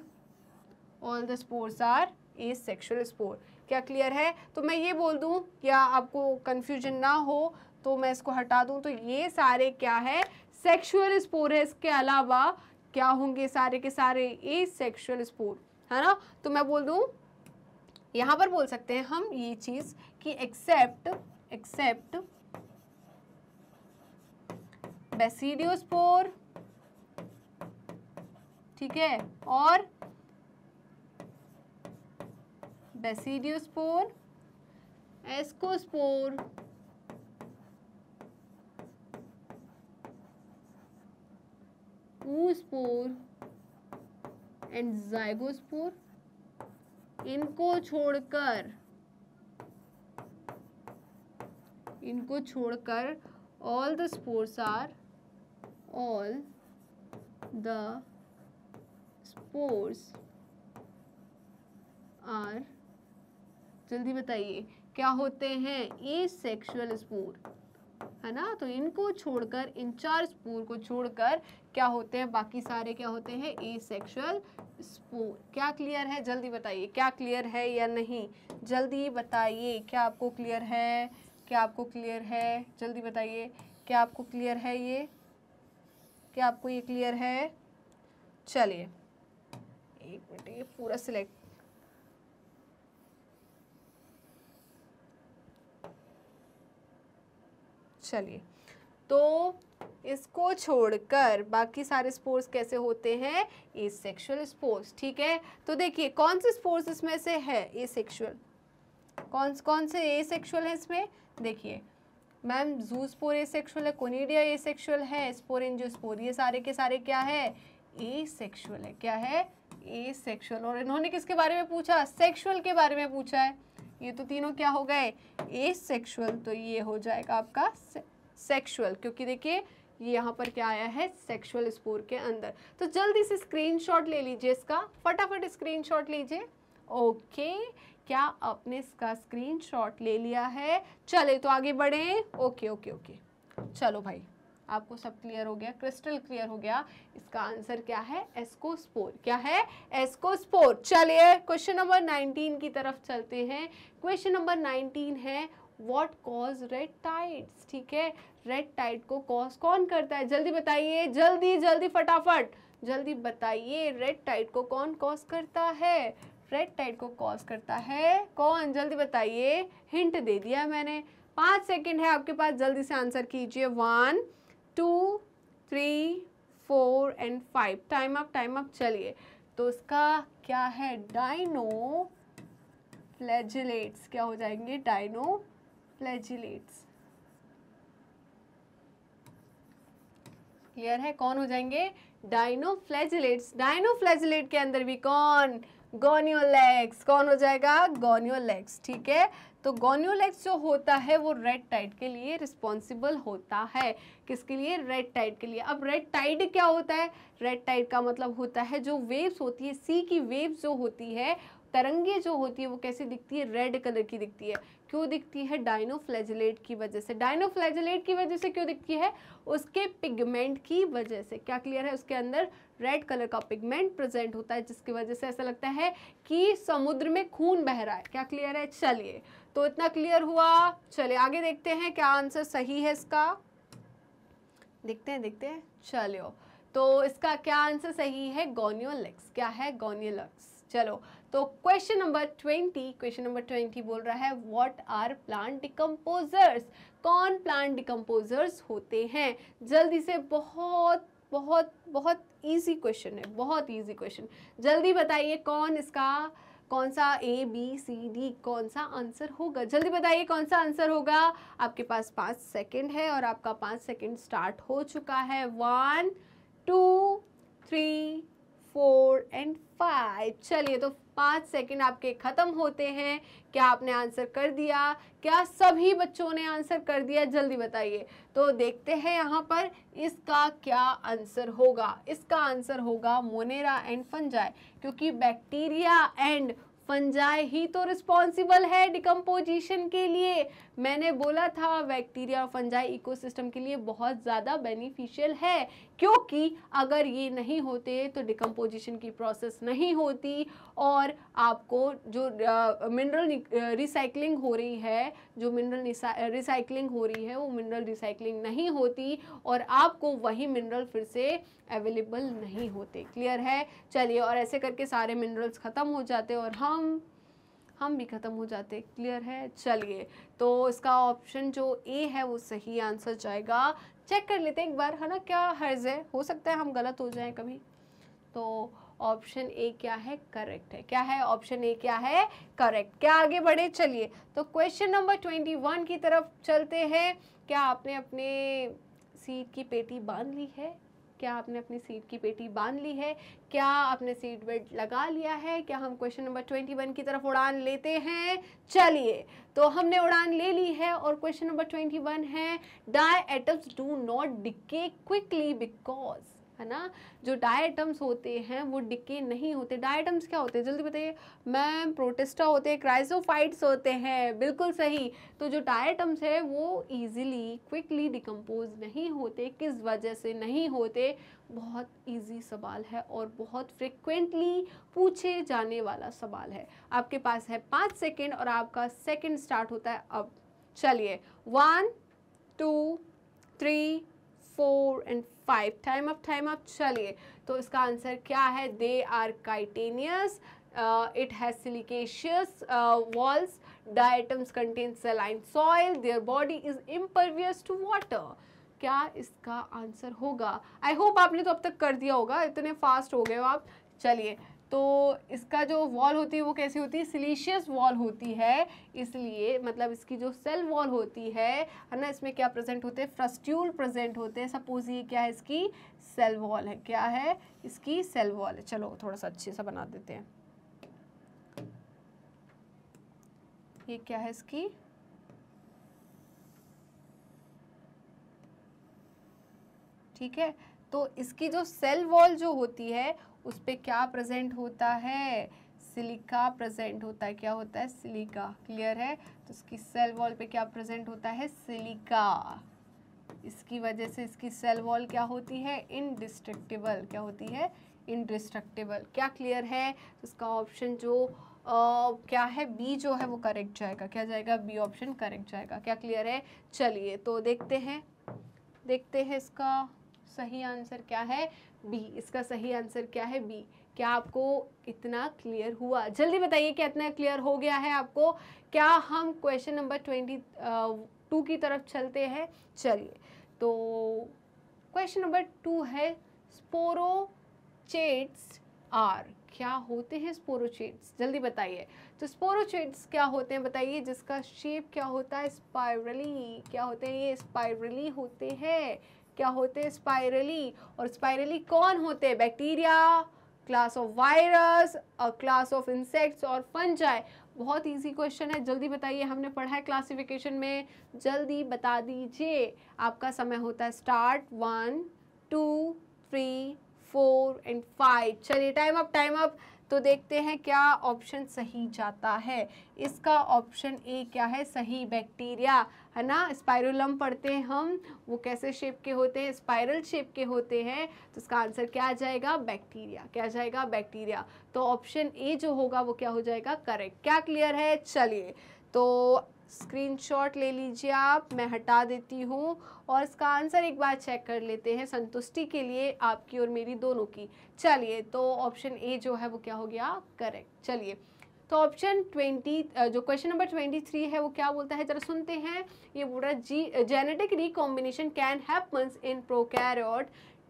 all the spores are asexual spore क्या क्लियर है तो मैं ये बोल दूँ या आपको कन्फ्यूजन ना हो तो मैं इसको हटा दूँ तो ये सारे क्या है सेक्शुअल स्पोर है इसके अलावा क्या होंगे सारे के सारे ए सेक्शुअल स्पोर है ना तो मैं बोल दूँ यहाँ पर बोल सकते हैं हम ये चीज़ कि एक्सेप्ट एक्सेप्ट बेसिडियोस्पोर ठीक है और basidiospore ascospore oospore and zygospore इनको छोड़कर इनको छोड़कर all the spores are all the spores are जल्दी बताइए क्या होते हैं ए सेक्शुअल स्पोर है ना तो इनको छोड़कर इन चार स्पोर को छोड़कर क्या होते हैं बाकी सारे क्या होते हैं ए सेक्शुअल स्पोर क्या क्लियर है जल्दी बताइए क्या क्लियर है या नहीं जल्दी बताइए क्या आपको क्लियर है क्या आपको क्लियर है जल्दी बताइए क्या आपको क्लियर है ये क्या आपको ये क्लियर है चलिए एक मिनट ये पूरा सिलेक्ट चलिए तो इसको छोड़कर बाकी सारे स्पोर्स कैसे होते हैं ए सेक्शुअल स्पोर्स ठीक है तो देखिए कौन से स्पोर्स इसमें से है ए सेक्शुअल कौन कौन से ए सेक्शुअल है इसमें देखिए मैम जू स्पोर ए सेक्शुअल है कोनीडिया ए सेक्शुअल है इन जो स्पोर ये सारे के सारे क्या है ए सेक्शुअल है क्या है ए सेक्शुअल और इन्होंने किसके बारे में पूछा सेक्शुअल के बारे में पूछा है ये तो तीनों क्या हो गए ए सेक्शुअल तो ये हो जाएगा आपका सेक्शुअल क्योंकि देखिए ये यहाँ पर क्या आया है सेक्शुअल स्पोर के अंदर तो जल्दी से स्क्रीनशॉट ले लीजिए इसका फटाफट स्क्रीनशॉट लीजिए ओके क्या आपने इसका स्क्रीनशॉट ले लिया है चले तो आगे बढ़े ओके ओके ओके चलो भाई आपको सब क्लियर हो गया क्रिस्टल क्लियर हो गया इसका आंसर क्या है एस्कोस्पोर क्या है एस्कोस्पोर चलिए क्वेश्चन नंबर 19 की तरफ चलते हैं क्वेश्चन नंबर 19 है वॉट कॉज रेड टाइड्स ठीक है रेड टाइड को कॉज कौन करता है जल्दी बताइए जल्दी जल्दी फटाफट जल्दी बताइए रेड टाइड को कौन कॉज करता है रेड टाइड को कॉज करता है कौन जल्दी बताइए हिंट दे दिया मैंने पाँच सेकंड है आपके पास जल्दी से आंसर कीजिए one two three four and five time up time up चलिए तो इसका क्या है डाइनो फ्लैजिलेट्स क्या हो जाएंगे डाइनो फ्लैजिलेट्स क्लियर है कौन हो जाएंगे डाइनो फ्लैजिलेट्स डाइनो फ्लैजिलेट के अंदर भी कौन गोनियोलेक्स कौन हो जाएगा गोनियोलेक्स ठीक है तो गोन्योलेक्स जो होता है वो रेड टाइड के लिए रिस्पॉन्सिबल होता है किसके लिए रेड टाइड के लिए अब रेड टाइड क्या होता है रेड टाइड का मतलब होता है जो वेव्स होती है सी की वेव्स जो होती है तरंगे जो होती है वो कैसी दिखती है रेड कलर की दिखती है क्यों दिखती है डायनोफ्लैजिलेट की वजह से डायनोफ्लैजलेट की वजह से क्यों दिखती है उसके पिगमेंट की वजह से क्या क्लियर है उसके अंदर रेड कलर का पिगमेंट प्रेजेंट होता है जिसकी वजह से ऐसा लगता है कि समुद्र में खून बह रहा है क्या क्लियर है चलिए तो इतना क्लियर हुआ चले आगे देखते हैं क्या आंसर सही है इसका देखते हैं देखते हैं चलो तो इसका क्या आंसर सही है गोनियोलक्स क्या है गोनियोलक्स चलो तो question number twenty question number twenty बोल रहा है व्हाट आर प्लांट डिकम्पोजर्स कौन प्लांट डिकम्पोजर्स होते हैं जल्दी से बहुत बहुत बहुत इजी क्वेश्चन है बहुत इजी क्वेश्चन जल्दी बताइए कौन इसका कौन सा ए बी सी डी कौन सा आंसर होगा जल्दी बताइए कौन सा आंसर होगा आपके पास पाँच सेकंड है और आपका पाँच सेकंड स्टार्ट हो चुका है one two three four and five चलिए तो पाँच सेकंड आपके ख़त्म होते हैं क्या आपने आंसर कर दिया क्या सभी बच्चों ने आंसर कर दिया जल्दी बताइए तो देखते हैं यहाँ पर इसका क्या आंसर होगा इसका आंसर होगा मोनेरा एंड फंजाई क्योंकि बैक्टीरिया एंड फंजाई ही तो रिस्पॉन्सिबल है डिकम्पोजिशन के लिए मैंने बोला था बैक्टीरिया और फंजाई इकोसिस्टम के लिए बहुत ज़्यादा बेनिफिशियल है क्योंकि अगर ये नहीं होते तो डिकम्पोजिशन की प्रोसेस नहीं होती और आपको जो मिनरल रिसाइकलिंग हो रही है जो मिनरल रिसाइकलिंग हो रही है वो मिनरल रिसाइकलिंग नहीं होती और आपको वही मिनरल फिर से अवेलेबल नहीं होते क्लियर है चलिए और ऐसे करके सारे मिनरल्स ख़त्म हो जाते और हम हम भी ख़त्म हो जाते क्लियर है चलिए तो इसका ऑप्शन जो ए है वो सही आंसर जाएगा चेक कर लेते हैं एक बार है ना क्या हर्ज है हो सकता है हम गलत हो जाएं कभी तो ऑप्शन ए क्या है करेक्ट है क्या है ऑप्शन ए क्या है करेक्ट क्या आगे बढ़े चलिए तो क्वेश्चन नंबर ट्वेंटी वन की तरफ चलते हैं क्या आपने अपने सीट की पेटी बांध ली है क्या आपने अपनी सीट की पेटी बांध ली है क्या आपने सीट बेल्ट लगा लिया है क्या हम क्वेश्चन नंबर ट्वेंटी वन की तरफ उड़ान लेते हैं चलिए तो हमने उड़ान ले ली है और क्वेश्चन नंबर ट्वेंटी वन है diatoms do not decay quickly because है ना जो डायटम्स होते हैं वो डिके नहीं होते डायटम्स क्या होते हैं जल्दी बताइए मैम प्रोटेस्टा होते हैं क्राइसोफाइट्स होते हैं बिल्कुल सही तो जो डायटम्स है वो ईजिली क्विकली डिकम्पोज नहीं होते किस वजह से नहीं होते बहुत इजी सवाल है और बहुत फ्रिक्वेंटली पूछे जाने वाला सवाल है आपके पास है पाँच सेकेंड और आपका सेकेंड स्टार्ट होता है अब चलिए one two three four and five time up time up चलिए तो इसका आंसर क्या है they are chitinous it has siliceous walls diatoms contain saline soil their body is impervious to water क्या इसका आंसर होगा आई होप आपने तो अब तक कर दिया होगा इतने फास्ट हो गए हो आप चलिए तो इसका जो वॉल होती है वो कैसी होती है सिलीशियस वॉल होती है इसलिए मतलब इसकी जो सेल वॉल होती है है ना इसमें क्या प्रेजेंट होते हैं फ्रस्ट्यूल प्रेजेंट होते हैं सपोज ये क्या है इसकी सेल वॉल है क्या है इसकी सेल वॉल है चलो थोड़ा सा अच्छे सा बना देते हैं ये क्या है इसकी ठीक है तो इसकी जो सेल वॉल जो होती है उस पर क्या प्रेजेंट होता है सिलिका प्रेजेंट होता है क्या होता है सिलिका क्लियर है तो इसकी सेल वॉल पे क्या प्रेजेंट होता है सिलिका इसकी वजह से इसकी सेल वॉल क्या होती है इनडिस्ट्रक्टिबल क्या होती है इनडिस्ट्रक्टिबल क्या क्लियर है तो इसका ऑप्शन जो Uh, क्या है बी जो है वो करेक्ट जाएगा क्या जाएगा बी ऑप्शन करेक्ट जाएगा क्या क्लियर है चलिए तो देखते हैं देखते हैं इसका सही आंसर क्या है बी इसका सही आंसर क्या है बी क्या आपको इतना क्लियर हुआ जल्दी बताइए क्या इतना क्लियर हो गया है आपको क्या हम क्वेश्चन नंबर ट्वेंटी टू की तरफ चलते हैं चलिए तो क्वेश्चन नंबर टू है स्पोरोचेट्स आर क्या होते हैं स्पोरोचेट्स जल्दी बताइए तो स्पोरोचेट्स क्या होते हैं बताइए जिसका शेप क्या होता है स्पायरली क्या होते हैं ये स्पायरली होते हैं क्या होते हैं स्पायरली और स्पायरली कौन होते हैं bacteria class of virus class of insects और फंजाए बहुत इजी क्वेश्चन है जल्दी बताइए हमने पढ़ा है क्लासिफिकेशन में जल्दी बता दीजिए आपका समय होता है start one two three four and five चलिए टाइम अप टाइम अप तो देखते हैं क्या ऑप्शन सही जाता है इसका ऑप्शन ए क्या है सही बैक्टीरिया है ना स्पायरुलम पढ़ते हैं हम वो कैसे शेप के होते हैं स्पायरल शेप के होते हैं तो इसका आंसर क्या आ जाएगा बैक्टीरिया क्या जाएगा बैक्टीरिया तो ऑप्शन ए जो होगा वो क्या हो जाएगा करेक्ट क्या क्लियर है चलिए तो स्क्रीनशॉट ले लीजिए आप मैं हटा देती हूँ और इसका आंसर एक बार चेक कर लेते हैं संतुष्टि के लिए आपकी और मेरी दोनों की चलिए तो ऑप्शन ए जो है वो क्या हो गया करेक्ट चलिए तो ऑप्शन ट्वेंटी जो क्वेश्चन नंबर ट्वेंटी थ्री है वो क्या बोलता है जरा सुनते हैं ये बोल रहा है जी genetic recombination can happens in prokaryote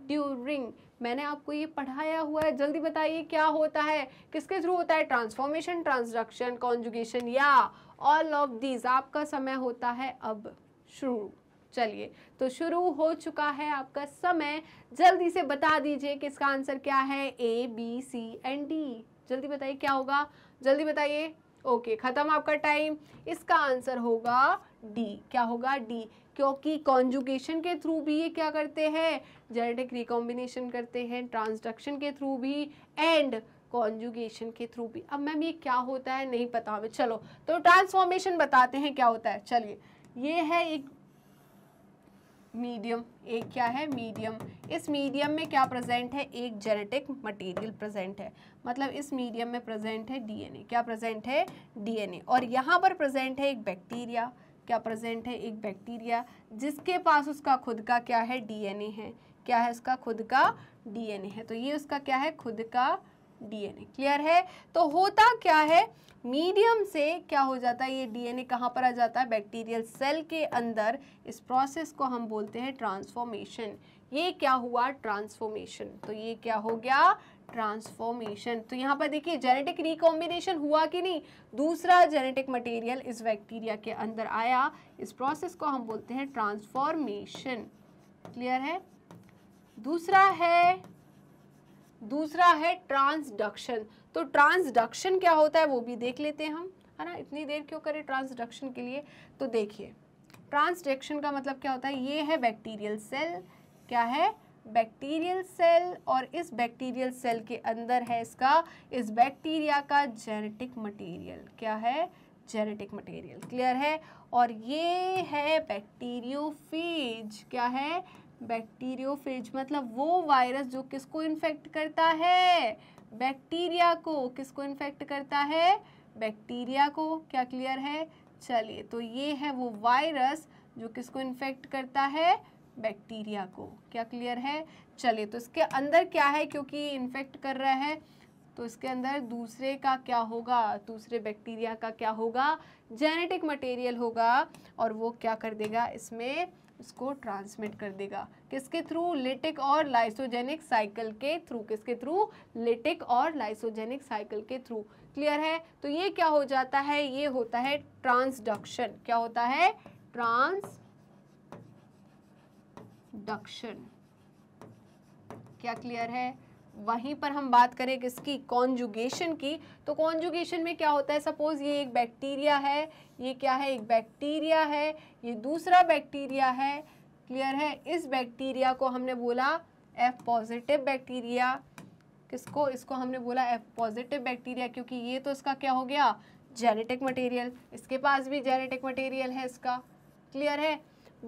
during मैंने आपको ये पढ़ाया हुआ है जल्दी बताइए क्या होता है किसके थ्रू होता है ट्रांसफॉर्मेशन ट्रांसडक्शन कॉन्जुगेशन या ऑल ऑफ दीज आपका समय होता है अब शुरू चलिए तो शुरू हो चुका है आपका समय जल्दी से बता दीजिए कि इसका आंसर क्या है A B C and D जल्दी बताइए क्या होगा जल्दी बताइए ओके ख़त्म आपका टाइम इसका आंसर होगा डी क्या होगा डी क्योंकि कॉन्जुगेशन के थ्रू भी ये क्या करते हैं जेनेटिक रिकॉम्बिनेशन करते हैं ट्रांसडक्शन के थ्रू भी एंड कॉन्जुगेशन के थ्रू भी अब मैम ये क्या होता है नहीं पता हमें चलो तो ट्रांसफॉर्मेशन बताते हैं क्या होता है चलिए ये है एक मीडियम एक क्या है मीडियम इस मीडियम में क्या प्रेजेंट है एक जेनेटिक मटेरियल प्रेजेंट है मतलब इस मीडियम में प्रेजेंट है डीएनए क्या प्रेजेंट है डीएनए और यहाँ पर प्रेजेंट है एक बैक्टीरिया क्या प्रेजेंट है एक बैक्टीरिया जिसके पास उसका खुद का क्या है डीएनए है क्या है उसका खुद का डीएनए है तो ये उसका क्या है खुद का डीएनए क्लियर है तो होता क्या है मीडियम से क्या हो जाता है ये डीएनए कहाँ पर आ जाता है बैक्टीरियल सेल के अंदर इस प्रोसेस को हम बोलते हैं ट्रांसफॉर्मेशन ये क्या हुआ ट्रांसफॉर्मेशन तो ये क्या हो गया ट्रांसफॉर्मेशन तो यहाँ पर देखिए जेनेटिक रिकॉम्बिनेशन हुआ कि नहीं दूसरा जेनेटिक मटेरियल इस बैक्टीरिया के अंदर आया इस प्रोसेस को हम बोलते हैं ट्रांसफॉर्मेशन क्लियर है दूसरा है दूसरा है ट्रांसडक्शन तो ट्रांसडक्शन क्या होता है वो भी देख लेते हैं हम है ना इतनी देर क्यों करें ट्रांसडक्शन के लिए तो देखिए ट्रांसडक्शन का मतलब क्या होता है ये है बैक्टीरियल सेल क्या है बैक्टीरियल सेल और इस बैक्टीरियल सेल के अंदर है इसका इस बैक्टीरिया का जेनेटिक मटेरियल क्या है जेनेटिक मटेरियल क्लियर है और ये है बैक्टीरियोफेज क्या है बैक्टीरियोफेज मतलब वो वायरस जो किसको इन्फेक्ट करता है बैक्टीरिया को किसको इन्फेक्ट करता है बैक्टीरिया को क्या क्लियर है चलिए तो ये है वो वायरस जो किसको इन्फेक्ट करता है बैक्टीरिया को क्या क्लियर है चलिए तो इसके अंदर क्या है क्योंकि इन्फेक्ट कर रहा है तो इसके अंदर दूसरे का क्या होगा दूसरे बैक्टीरिया का क्या होगा जेनेटिक मटेरियल होगा और वो क्या कर देगा इसमें उसको ट्रांसमिट कर देगा किसके थ्रू लिटिक और लाइसोजेनिक साइकिल के थ्रू किसके थ्रू लिटिक और लाइसोजेनिक साइकिल के थ्रू क्लियर है तो ये क्या हो जाता है ये होता है ट्रांसडक्शन क्या होता है ट्रांसडक्शन क्या क्लियर है वहीं पर हम बात करें किसकी कॉन्जुगेशन की तो कॉन्जुगेशन में क्या होता है सपोज ये एक बैक्टीरिया है ये क्या है एक बैक्टीरिया है ये दूसरा बैक्टीरिया है क्लियर है इस बैक्टीरिया को हमने बोला एफ पॉजिटिव बैक्टीरिया किसको इसको हमने बोला एफ पॉजिटिव बैक्टीरिया क्योंकि ये तो इसका क्या हो गया जेनेटिक मटेरियल इसके पास भी जेनेटिक मटेरियल है इसका क्लियर है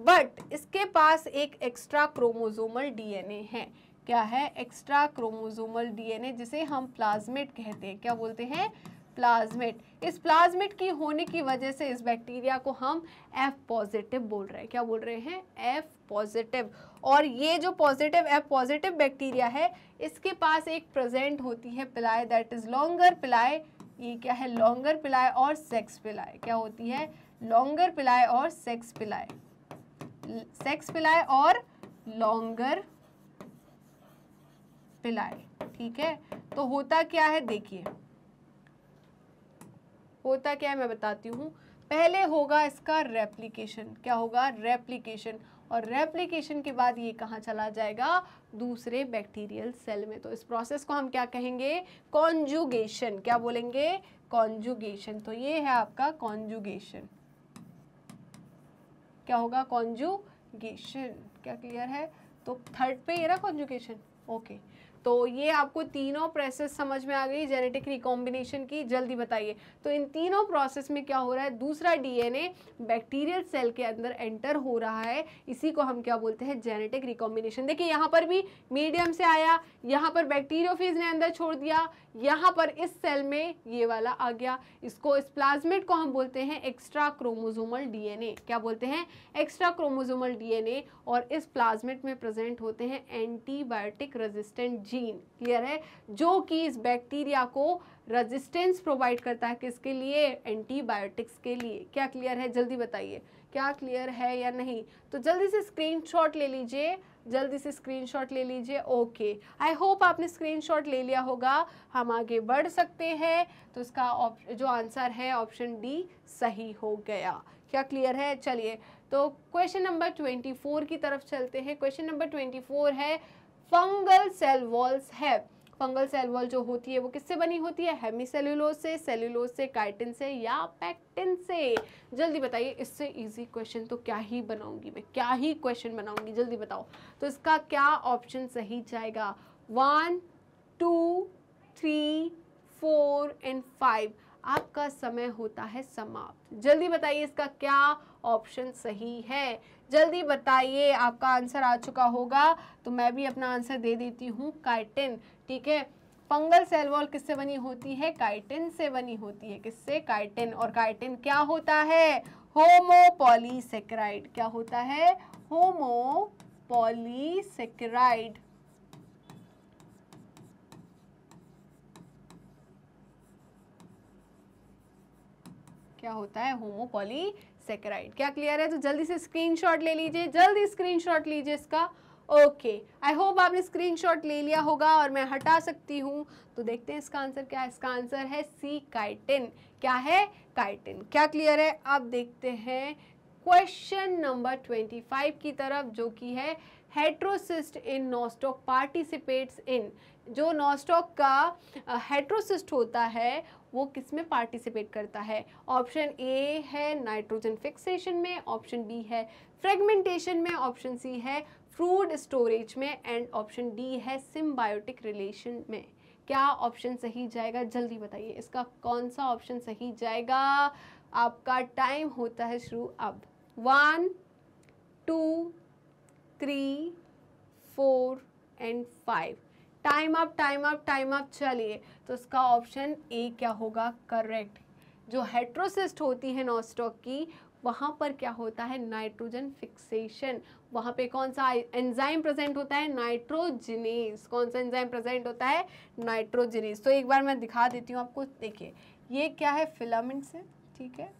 बट इसके पास एक एक्स्ट्रा क्रोमोजोमल डीएनए है क्या है एक्स्ट्रा क्रोमोजोमल डीएनए जिसे हम प्लाज्मेट कहते हैं क्या बोलते हैं प्लाज्मेट इस प्लाज्मेट की होने की वजह से इस बैक्टीरिया को हम एफ पॉजिटिव बोल रहे हैं क्या बोल रहे हैं एफ पॉजिटिव और ये जो पॉजिटिव एफ पॉजिटिव बैक्टीरिया है इसके पास एक प्रेजेंट होती है पिलाए दैट इज़ लॉन्गर पिलाए ये क्या है लॉन्गर पिलाए और सेक्स पिलाए क्या होती है लॉन्गर पिलाए और सेक्स पिलाए सेक्स पिलाए और लॉन्गर पिलाए ठीक है तो होता क्या है देखिए होता क्या है मैं बताती हूँ पहले होगा इसका रेप्लीकेशन क्या होगा रेप्लीकेशन और रेप्लीकेशन के बाद ये कहाँ चला जाएगा दूसरे बैक्टीरियल सेल में तो इस प्रोसेस को हम क्या कहेंगे कॉन्जुगेशन क्या बोलेंगे कॉन्जुगेशन तो ये है आपका कॉन्जुगेशन क्या होगा कॉन्जुगेशन क्या क्लियर है तो थर्ड पे ये ना कॉन्जुगेशन ओके तो ये आपको तीनों प्रोसेस समझ में आ गई जेनेटिक रिकॉम्बिनेशन की जल्दी बताइए तो इन तीनों प्रोसेस में क्या हो रहा है दूसरा डीएनए बैक्टीरियल सेल के अंदर एंटर हो रहा है इसी को हम क्या बोलते हैं जेनेटिक रिकॉम्बिनेशन देखिए यहाँ पर भी मीडियम से आया यहाँ पर बैक्टीरियोफेज ने अंदर छोड़ दिया यहाँ पर इस सेल में ये वाला आ गया इसको इस प्लाज्मेट को हम बोलते हैं एक्स्ट्रा क्रोमोजोमल डीएनए क्या बोलते हैं एक्स्ट्रा क्रोमोजोमल डीएनए और इस प्लाज्मेट में प्रेजेंट होते हैं एंटीबायोटिक रेजिस्टेंट जी जीन क्लियर है जो कि इस बैक्टीरिया को रेजिस्टेंस प्रोवाइड करता है किसके लिए एंटीबायोटिक्स के लिए क्या क्लियर है जल्दी बताइए क्या क्लियर है या नहीं तो जल्दी से स्क्रीनशॉट ले लीजिए जल्दी से स्क्रीनशॉट ले लीजिए ओके आई होप आपने स्क्रीनशॉट ले लिया होगा हम आगे बढ़ सकते हैं तो इसका जो आंसर है ऑप्शन डी सही हो गया क्या क्लियर है चलिए तो क्वेश्चन नंबर ट्वेंटी फोर की तरफ चलते हैं क्वेश्चन नंबर ट्वेंटी फोर है फंगल सेल वॉल्स है फंगल सेल वॉल जो होती है वो किससे बनी होती है सेल्यूलोज से सेल्यूलोज से काइटिन से या पैक्टिन से जल्दी बताइए इससे इजी क्वेश्चन तो क्या ही बनाऊंगी मैं क्या ही क्वेश्चन बनाऊंगी जल्दी बताओ तो इसका क्या ऑप्शन सही जाएगा one two three four and five आपका समय होता है समाप्त जल्दी बताइए इसका क्या ऑप्शन सही है जल्दी बताइए आपका आंसर आ चुका होगा तो मैं भी अपना आंसर दे देती हूँ काइटिन ठीक है फंगल सेल वॉल किससे बनी होती है काइटिन से बनी होती है किससे काइटिन और काइटिन क्या होता है होमोपोलीसेक्राइड क्या होता है होमोपोलीसेक्राइड क्या होता है होमोपोली सेकेराइड क्या क्लियर है तो जल्दी से स्क्रीनशॉट ले लीजिए जल्दी स्क्रीनशॉट लीजिए इसका ओके आई होप आपने स्क्रीनशॉट ले लिया होगा और मैं हटा सकती हूँ तो देखते हैं इसका आंसर क्या है इसका आंसर है सी काइटिन क्या है काइटिन क्या क्लियर है अब देखते हैं क्वेश्चन नंबर 25 की तरफ जो कि है heterocyst in Nostoc participates in जो नॉस्टॉक का हेट्रोसिस्ट होता है वो किस में पार्टिसिपेट करता है ऑप्शन ए है नाइट्रोजन फिक्सेशन में ऑप्शन बी है फ्रेगमेंटेशन में ऑप्शन सी है फ्रूड स्टोरेज में एंड ऑप्शन डी है सिम्बायोटिक रिलेशन में क्या ऑप्शन सही जाएगा जल्दी बताइए इसका कौन सा ऑप्शन सही जाएगा आपका टाइम होता है शुरू अब one two three four and five time up time up time up चलिए तो इसका ऑप्शन ए क्या होगा करेक्ट जो हेट्रोसिस्ट होती है नॉस्टॉक की वहाँ पर क्या होता है नाइट्रोजन फिक्सेशन वहाँ पे कौन सा एंजाइम प्रेजेंट होता है नाइट्रोजिनेस कौन सा एंजाइम प्रेजेंट होता है नाइट्रोजिनेस तो एक बार मैं दिखा देती हूँ आपको देखिए ये क्या है फिलामेंट्स है ठीक है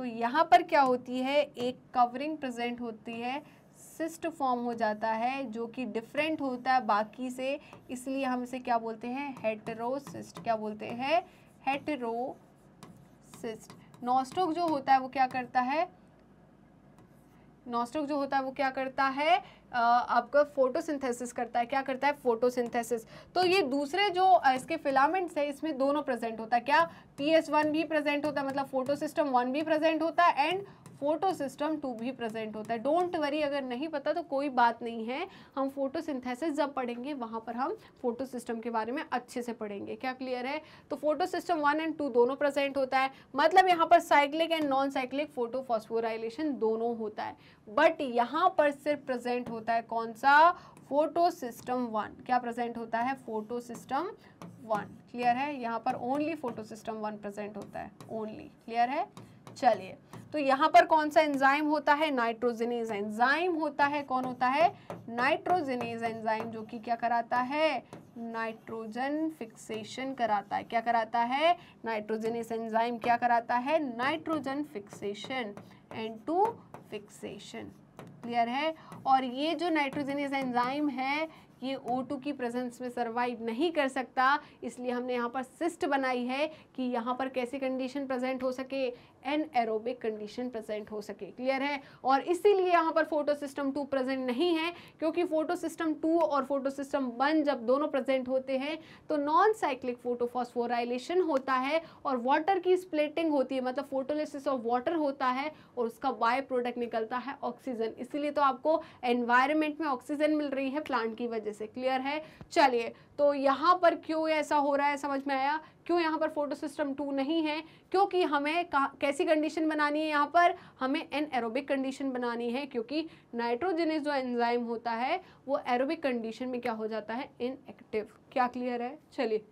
तो यहाँ पर क्या होती है एक कवरिंग प्रेजेंट होती है सिस्ट फॉर्म हो जाता है जो कि डिफरेंट होता है बाकी से इसलिए हम इसे क्या बोलते हैं हेटरोसिस्ट क्या बोलते हैं हेटरोसिस्ट नॉस्टोक जो होता है वो क्या करता है नॉस्टोक जो होता है वो क्या करता है आपका फोटोसिंथेसिस करता है क्या करता है फोटोसिंथेसिस तो ये दूसरे जो इसके फिलामेंट्स है इसमें दोनों प्रेजेंट होता है क्या पी एस वन भी प्रेजेंट होता है मतलब फोटो सिस्टम वन भी प्रेजेंट होता है एंड फोटो सिस्टम टू भी प्रेजेंट होता है डोंट वरी अगर नहीं पता तो कोई बात नहीं है हम फोटोसिंथेसिस जब पढ़ेंगे वहाँ पर हम फोटो सिस्टम के बारे में अच्छे से पढ़ेंगे क्या क्लियर है तो photo system one and two दोनों प्रेजेंट होता है मतलब यहाँ पर cyclic and non cyclic photo phosphorylation दोनों होता है बट यहाँ पर सिर्फ प्रेजेंट होता है कौन सा फोटो सिस्टम वन क्या प्रेजेंट होता है फोटो सिस्टम वन क्लियर है यहाँ पर only photo system one present होता है ओनली क्लियर है चलिए तो यहाँ पर कौन सा एंजाइम होता है नाइट्रोजनेज एंजाइम होता है कौन होता है नाइट्रोजनेज एंजाइम जो कि क्या कराता है नाइट्रोजन फिक्सेशन कराता है क्या कराता है नाइट्रोजनेस एंजाइम क्या कराता है nitrogen fixation and two fixation clear है और ये जो नाइट्रोजनेस एंजाइम है ये O2 की प्रेजेंस में सर्वाइव नहीं कर सकता इसलिए हमने यहाँ पर सिस्ट बनाई है कि यहाँ पर कैसी कंडीशन प्रेजेंट हो सके एन एरोबिक कंडीशन प्रेजेंट हो सके क्लियर है और इसीलिए यहाँ पर फोटो सिस्टम टू प्रेजेंट नहीं है क्योंकि फोटो सिस्टम टू और फोटो सिस्टम वन जब दोनों प्रेजेंट होते हैं तो नॉन साइक्लिक फोटोफॉस्फोराइलेशन होता है और वाटर की स्प्लिटिंग होती है मतलब फोटोलिसिस ऑफ वाटर होता है और उसका बाय प्रोडक्ट निकलता है ऑक्सीजन इसीलिए तो आपको एनवायरमेंट में ऑक्सीजन मिल रही है प्लांट की वजह से क्लियर है चलिए तो यहाँ पर क्यों ऐसा हो रहा है समझ में आया क्यों यहाँ पर फोटो सिस्टम टू नहीं है क्योंकि हमें कैसी कंडीशन बनानी है यहाँ पर हमें एन एरोबिक कंडीशन बनानी है क्योंकि नाइट्रोजनस जो एंजाइम होता है वो एरोबिक कंडीशन में क्या हो जाता है इनएक्टिव क्या क्लियर है चलिए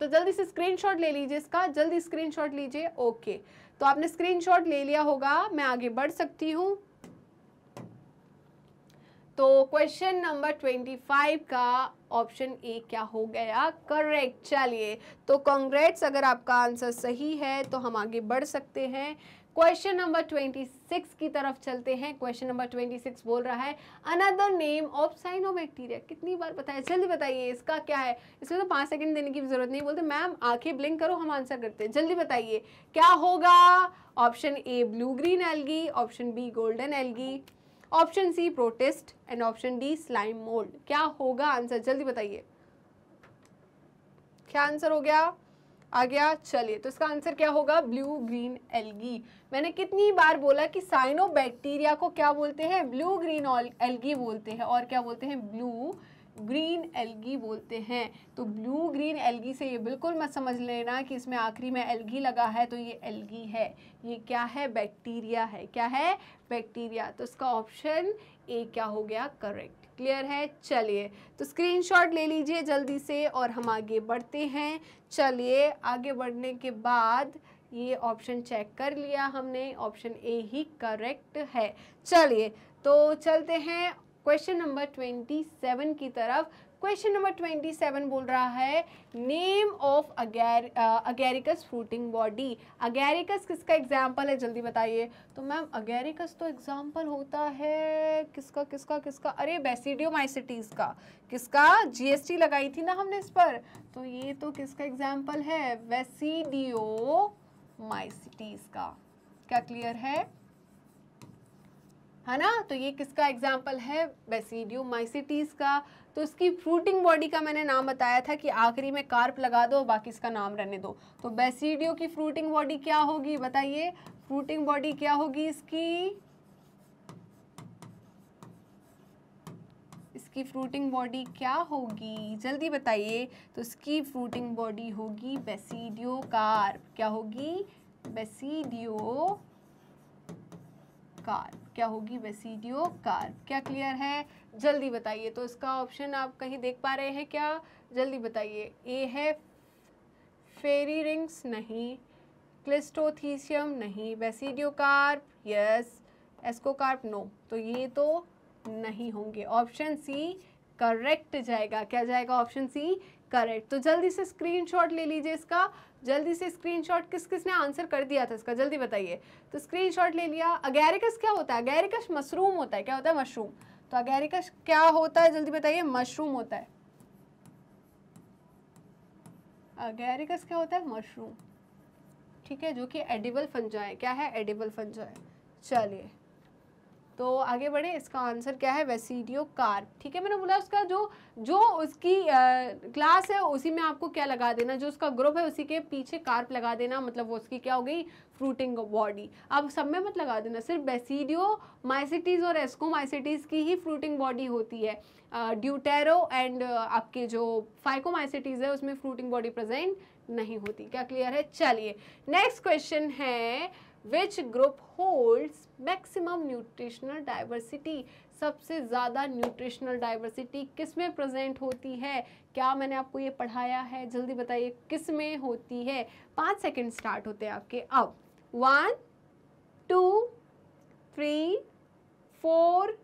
तो जल्दी से स्क्रीनशॉट ले लीजिए इसका जल्दी स्क्रीनशॉट लीजिए ओके तो आपने स्क्रीनशॉट ले लिया होगा मैं आगे बढ़ सकती हूँ तो क्वेश्चन नंबर ट्वेंटी फाइव का ऑप्शन ए क्या हो गया करेक्ट चलिए तो कॉन्ग्रेट्स अगर आपका आंसर सही है तो हम आगे बढ़ सकते हैं क्वेश्चन नंबर ट्वेंटी सिक्स की तरफ चलते हैं क्वेश्चन नंबर ट्वेंटी सिक्स बोल रहा है another name of cyanobacteria कितनी बार बताया जल्दी बताइए इसका क्या है इसमें तो पाँच सेकंड देने की भी जरूरत नहीं बोलते मैम आंखें ब्लिंक करो हम आंसर करते हैं जल्दी बताइए क्या होगा option A blue green algae option B golden algae option C protist and option D slime mould क्या होगा आंसर जल्दी बताइए क्या आंसर हो गया आ गया चलिए तो इसका आंसर क्या होगा ब्लू ग्रीन एल्गी मैंने कितनी बार बोला कि साइनो बैक्टीरिया को क्या बोलते हैं ब्लू ग्रीन एल्गी बोलते हैं और क्या बोलते हैं ब्लू ग्रीन एल्गी बोलते हैं तो ब्लू ग्रीन एल्गी से ये बिल्कुल मत समझ लेना कि इसमें आखिरी में एल्गी लगा है तो ये एल्गी है ये क्या है बैक्टीरिया है क्या है बैक्टीरिया तो इसका ऑप्शन ए क्या हो गया करेक्ट क्लियर है चलिए तो स्क्रीनशॉट ले लीजिए जल्दी से और हम आगे बढ़ते हैं चलिए आगे बढ़ने के बाद ये ऑप्शन चेक कर लिया हमने ऑप्शन ए ही करेक्ट है चलिए तो चलते हैं क्वेश्चन नंबर ट्वेंटी सेवन की तरफ क्वेश्चन नंबर ट्वेंटी सेवन बोल रहा है नेम ऑफ अगैर अगैरिकस फ्रूटिंग बॉडी अगैरिकस किसका एग्जाम्पल है जल्दी बताइए तो मैम अगैरिकस तो एग्जाम्पल होता है किसका किसका किसका अरे माइसिटीज का किसका जीएसटी लगाई थी ना हमने इस पर तो ये तो किसका एग्जाम्पल है माइसिटीज का क्या क्लियर है है ना तो ये किसका एग्जाम्पल है बेसिडियम माइसिटीज का तो इसकी फ्रूटिंग बॉडी का मैंने नाम बताया था कि आखिरी में कार्प लगा दो बाकी इसका नाम रहने दो तो बेसिडियो की फ्रूटिंग बॉडी क्या होगी बताइए फ्रूटिंग बॉडी क्या होगी इसकी इसकी फ्रूटिंग बॉडी क्या होगी जल्दी बताइए तो इसकी फ्रूटिंग बॉडी होगी बेसिडियो कार्प क्या होगी बेसिडियो कार्प क्या होगी वेसीडियो कार्प क्या क्लियर है जल्दी बताइए तो इसका ऑप्शन आप कहीं देख पा रहे हैं क्या जल्दी बताइए ए है फेरी रिंग्स नहीं क्लिस्टोथीसियम नहीं basidiocarp yes ascocarp no तो ये तो नहीं होंगे ऑप्शन सी करेक्ट जाएगा क्या जाएगा ऑप्शन सी करेक्ट तो जल्दी से स्क्रीनशॉट ले लीजिए इसका जल्दी से स्क्रीनशॉट किस किस ने आंसर कर दिया था इसका जल्दी बताइए तो स्क्रीनशॉट ले लिया अगैरिकस क्या होता है अगैरिकस मशरूम होता है क्या होता है मशरूम तो अगैरिकस क्या होता है जल्दी बताइए मशरूम होता है अगैरिकस क्या होता है मशरूम ठीक है जो कि एडिबल है क्या है एडिबल है चलिए तो आगे बढ़े इसका आंसर क्या है वेसीडियो कार्प ठीक है मैंने बोला उसका जो जो उसकी क्लास है उसी में आपको क्या लगा देना जो उसका ग्रुप है उसी के पीछे कार्प लगा देना मतलब वो उसकी क्या हो गई फ्रूटिंग बॉडी अब सब में मत लगा देना सिर्फ बेसिडियो माइसिटीज और एस्कोमाइसिटीज की ही फ्रूटिंग बॉडी होती है ड्यूटेरो uh, एंड uh, आपके जो फाइकोमाइसिटीज है उसमें फ्रूटिंग बॉडी प्रेजेंट नहीं होती क्या क्लियर है चलिए नेक्स्ट क्वेश्चन है which group holds maximum nutritional diversity सबसे ज़्यादा न्यूट्रिशनल डाइवर्सिटी किस में प्रजेंट होती है क्या मैंने आपको ये पढ़ाया है जल्दी बताइए किस में होती है पाँच सेकेंड स्टार्ट होते हैं आपके अब one two three four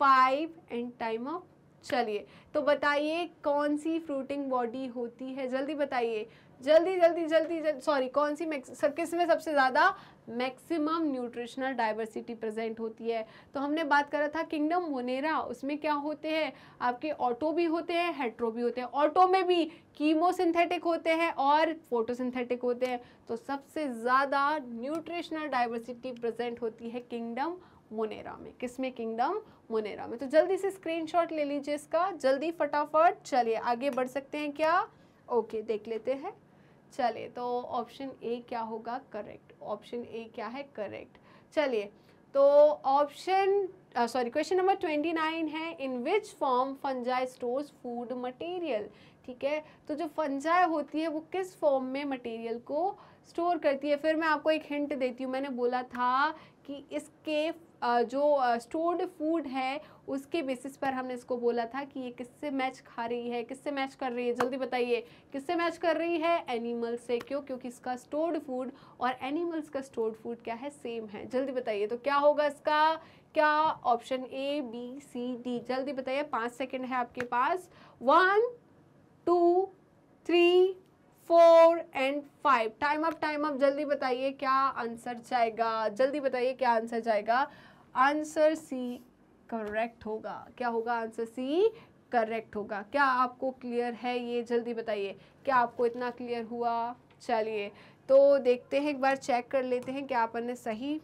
five and time off चलिए तो बताइए कौन सी फ्रूटिंग बॉडी होती है जल्दी बताइए जल्दी जल्दी जल्दी सॉरी कौन सी किस में सबसे ज़्यादा मैक्सिमम न्यूट्रिशनल डाइवर्सिटी प्रेजेंट होती है तो हमने बात करा था किंगडम मोनेरा उसमें क्या होते हैं आपके ऑटो भी होते हैं हेट्रो भी होते हैं ऑटो में भी कीमोसिंथेटिक होते हैं और फोटोसिंथेटिक होते हैं तो सबसे ज़्यादा न्यूट्रिशनल डाइवर्सिटी प्रेजेंट होती है किंगडम मोनेरा में किस में किंगडम मोनेरा में तो जल्दी से स्क्रीन ले लीजिए इसका जल्दी फटाफट चलिए आगे बढ़ सकते हैं क्या ओके देख लेते हैं तो चलिए तो ऑप्शन ए क्या होगा करेक्ट ऑप्शन ए क्या है करेक्ट चलिए तो option sorry question number twenty nine है in which form fungi stores food material ठीक है तो जो फंजाई होती है वो किस फॉर्म में मटेरियल को स्टोर करती है फिर मैं आपको एक हिंट देती हूँ मैंने बोला था कि इसके जो स्टोर्ड फूड है उसके बेसिस पर हमने इसको बोला था कि ये किससे मैच खा रही है किससे मैच कर रही है जल्दी बताइए किससे मैच कर रही है एनिमल्स से क्यों क्योंकि इसका स्टोर्ड फूड और एनिमल्स का स्टोर्ड फूड क्या है सेम है जल्दी बताइए तो क्या होगा इसका क्या option A B C D जल्दी बताइए पाँच सेकेंड है आपके पास one two three four and five time up time up जल्दी बताइए क्या आंसर जाएगा जल्दी बताइए क्या आंसर जाएगा आंसर सी करेक्ट होगा क्या होगा आंसर सी करेक्ट होगा क्या आपको क्लियर है ये जल्दी बताइए क्या आपको इतना क्लियर हुआ चलिए तो देखते हैं एक बार चेक कर लेते हैं क्या अपन ने सही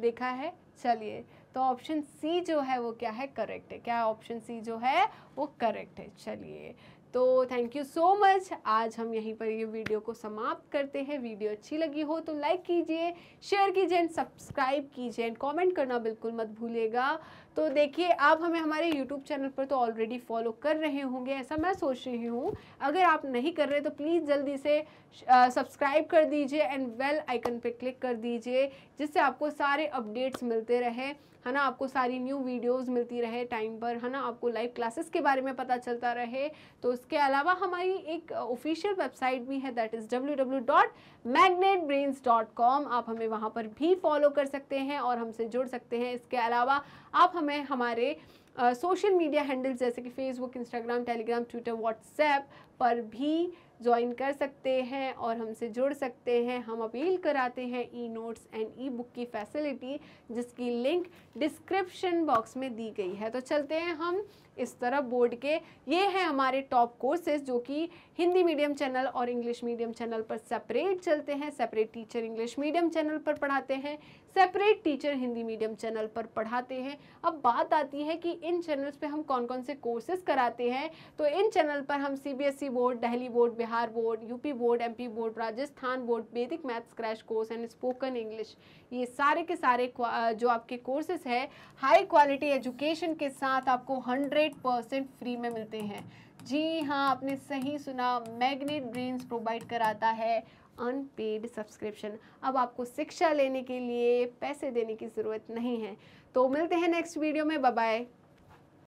देखा है चलिए तो ऑप्शन सी जो है वो क्या है करेक्ट है क्या ऑप्शन सी जो है वो करेक्ट है चलिए तो थैंक यू सो मच आज हम यहीं पर ये वीडियो को समाप्त करते हैं वीडियो अच्छी लगी हो तो लाइक कीजिए शेयर कीजिए एंड सब्सक्राइब कीजिए एंड कमेंट करना बिल्कुल मत भूलेगा तो देखिए आप हमें हमारे यूट्यूब चैनल पर तो ऑलरेडी फॉलो कर रहे होंगे ऐसा मैं सोच रही हूँ अगर आप नहीं कर रहे तो प्लीज़ जल्दी से सब्सक्राइब कर दीजिए एंड वेल आइकन पर क्लिक कर दीजिए जिससे आपको सारे अपडेट्स मिलते रहे है ना आपको सारी न्यू वीडियोस मिलती रहे टाइम पर है ना आपको लाइव क्लासेस के बारे में पता चलता रहे तो उसके अलावा हमारी एक ऑफिशियल वेबसाइट भी है that is W W dot Magnet Brains dot com आप हमें वहाँ पर भी फॉलो कर सकते हैं और हमसे जुड़ सकते हैं इसके अलावा आप हमें हमारे सोशल मीडिया हैंडल्स जैसे कि Facebook Instagram Telegram Twitter WhatsApp पर भी ज्वाइन कर सकते हैं और हमसे जुड़ सकते हैं हम अपील कराते हैं ई नोट्स एंड ई बुक की फैसिलिटी जिसकी लिंक डिस्क्रिप्शन बॉक्स में दी गई है तो चलते हैं हम इस तरह बोर्ड के ये हैं हमारे टॉप कोर्सेज जो कि हिंदी मीडियम चैनल और इंग्लिश मीडियम चैनल पर सेपरेट चलते हैं separate teacher English medium channel पर पढ़ाते हैं separate teacher Hindi medium channel पर पढ़ाते हैं अब बात आती है कि इन चैनल्स पे हम कौन कौन से कोर्सेज कराते हैं तो इन चैनल पर हम CBSE board Delhi board Bihar board UP board MP board Rajasthan board Vedic maths crash course and spoken English ये सारे के सारे जो आपके कोर्सेज है हाई क्वालिटी एजुकेशन के साथ आपको हंड्रेड परसेंट फ्री में मिलते हैं जी हाँ आपने सही सुना मैग्नेट ब्रेन्स प्रोवाइड कराता है अनपेड सब्सक्रिप्शन अब आपको शिक्षा लेने के लिए पैसे देने की ज़रूरत नहीं है तो मिलते हैं नेक्स्ट वीडियो में बाय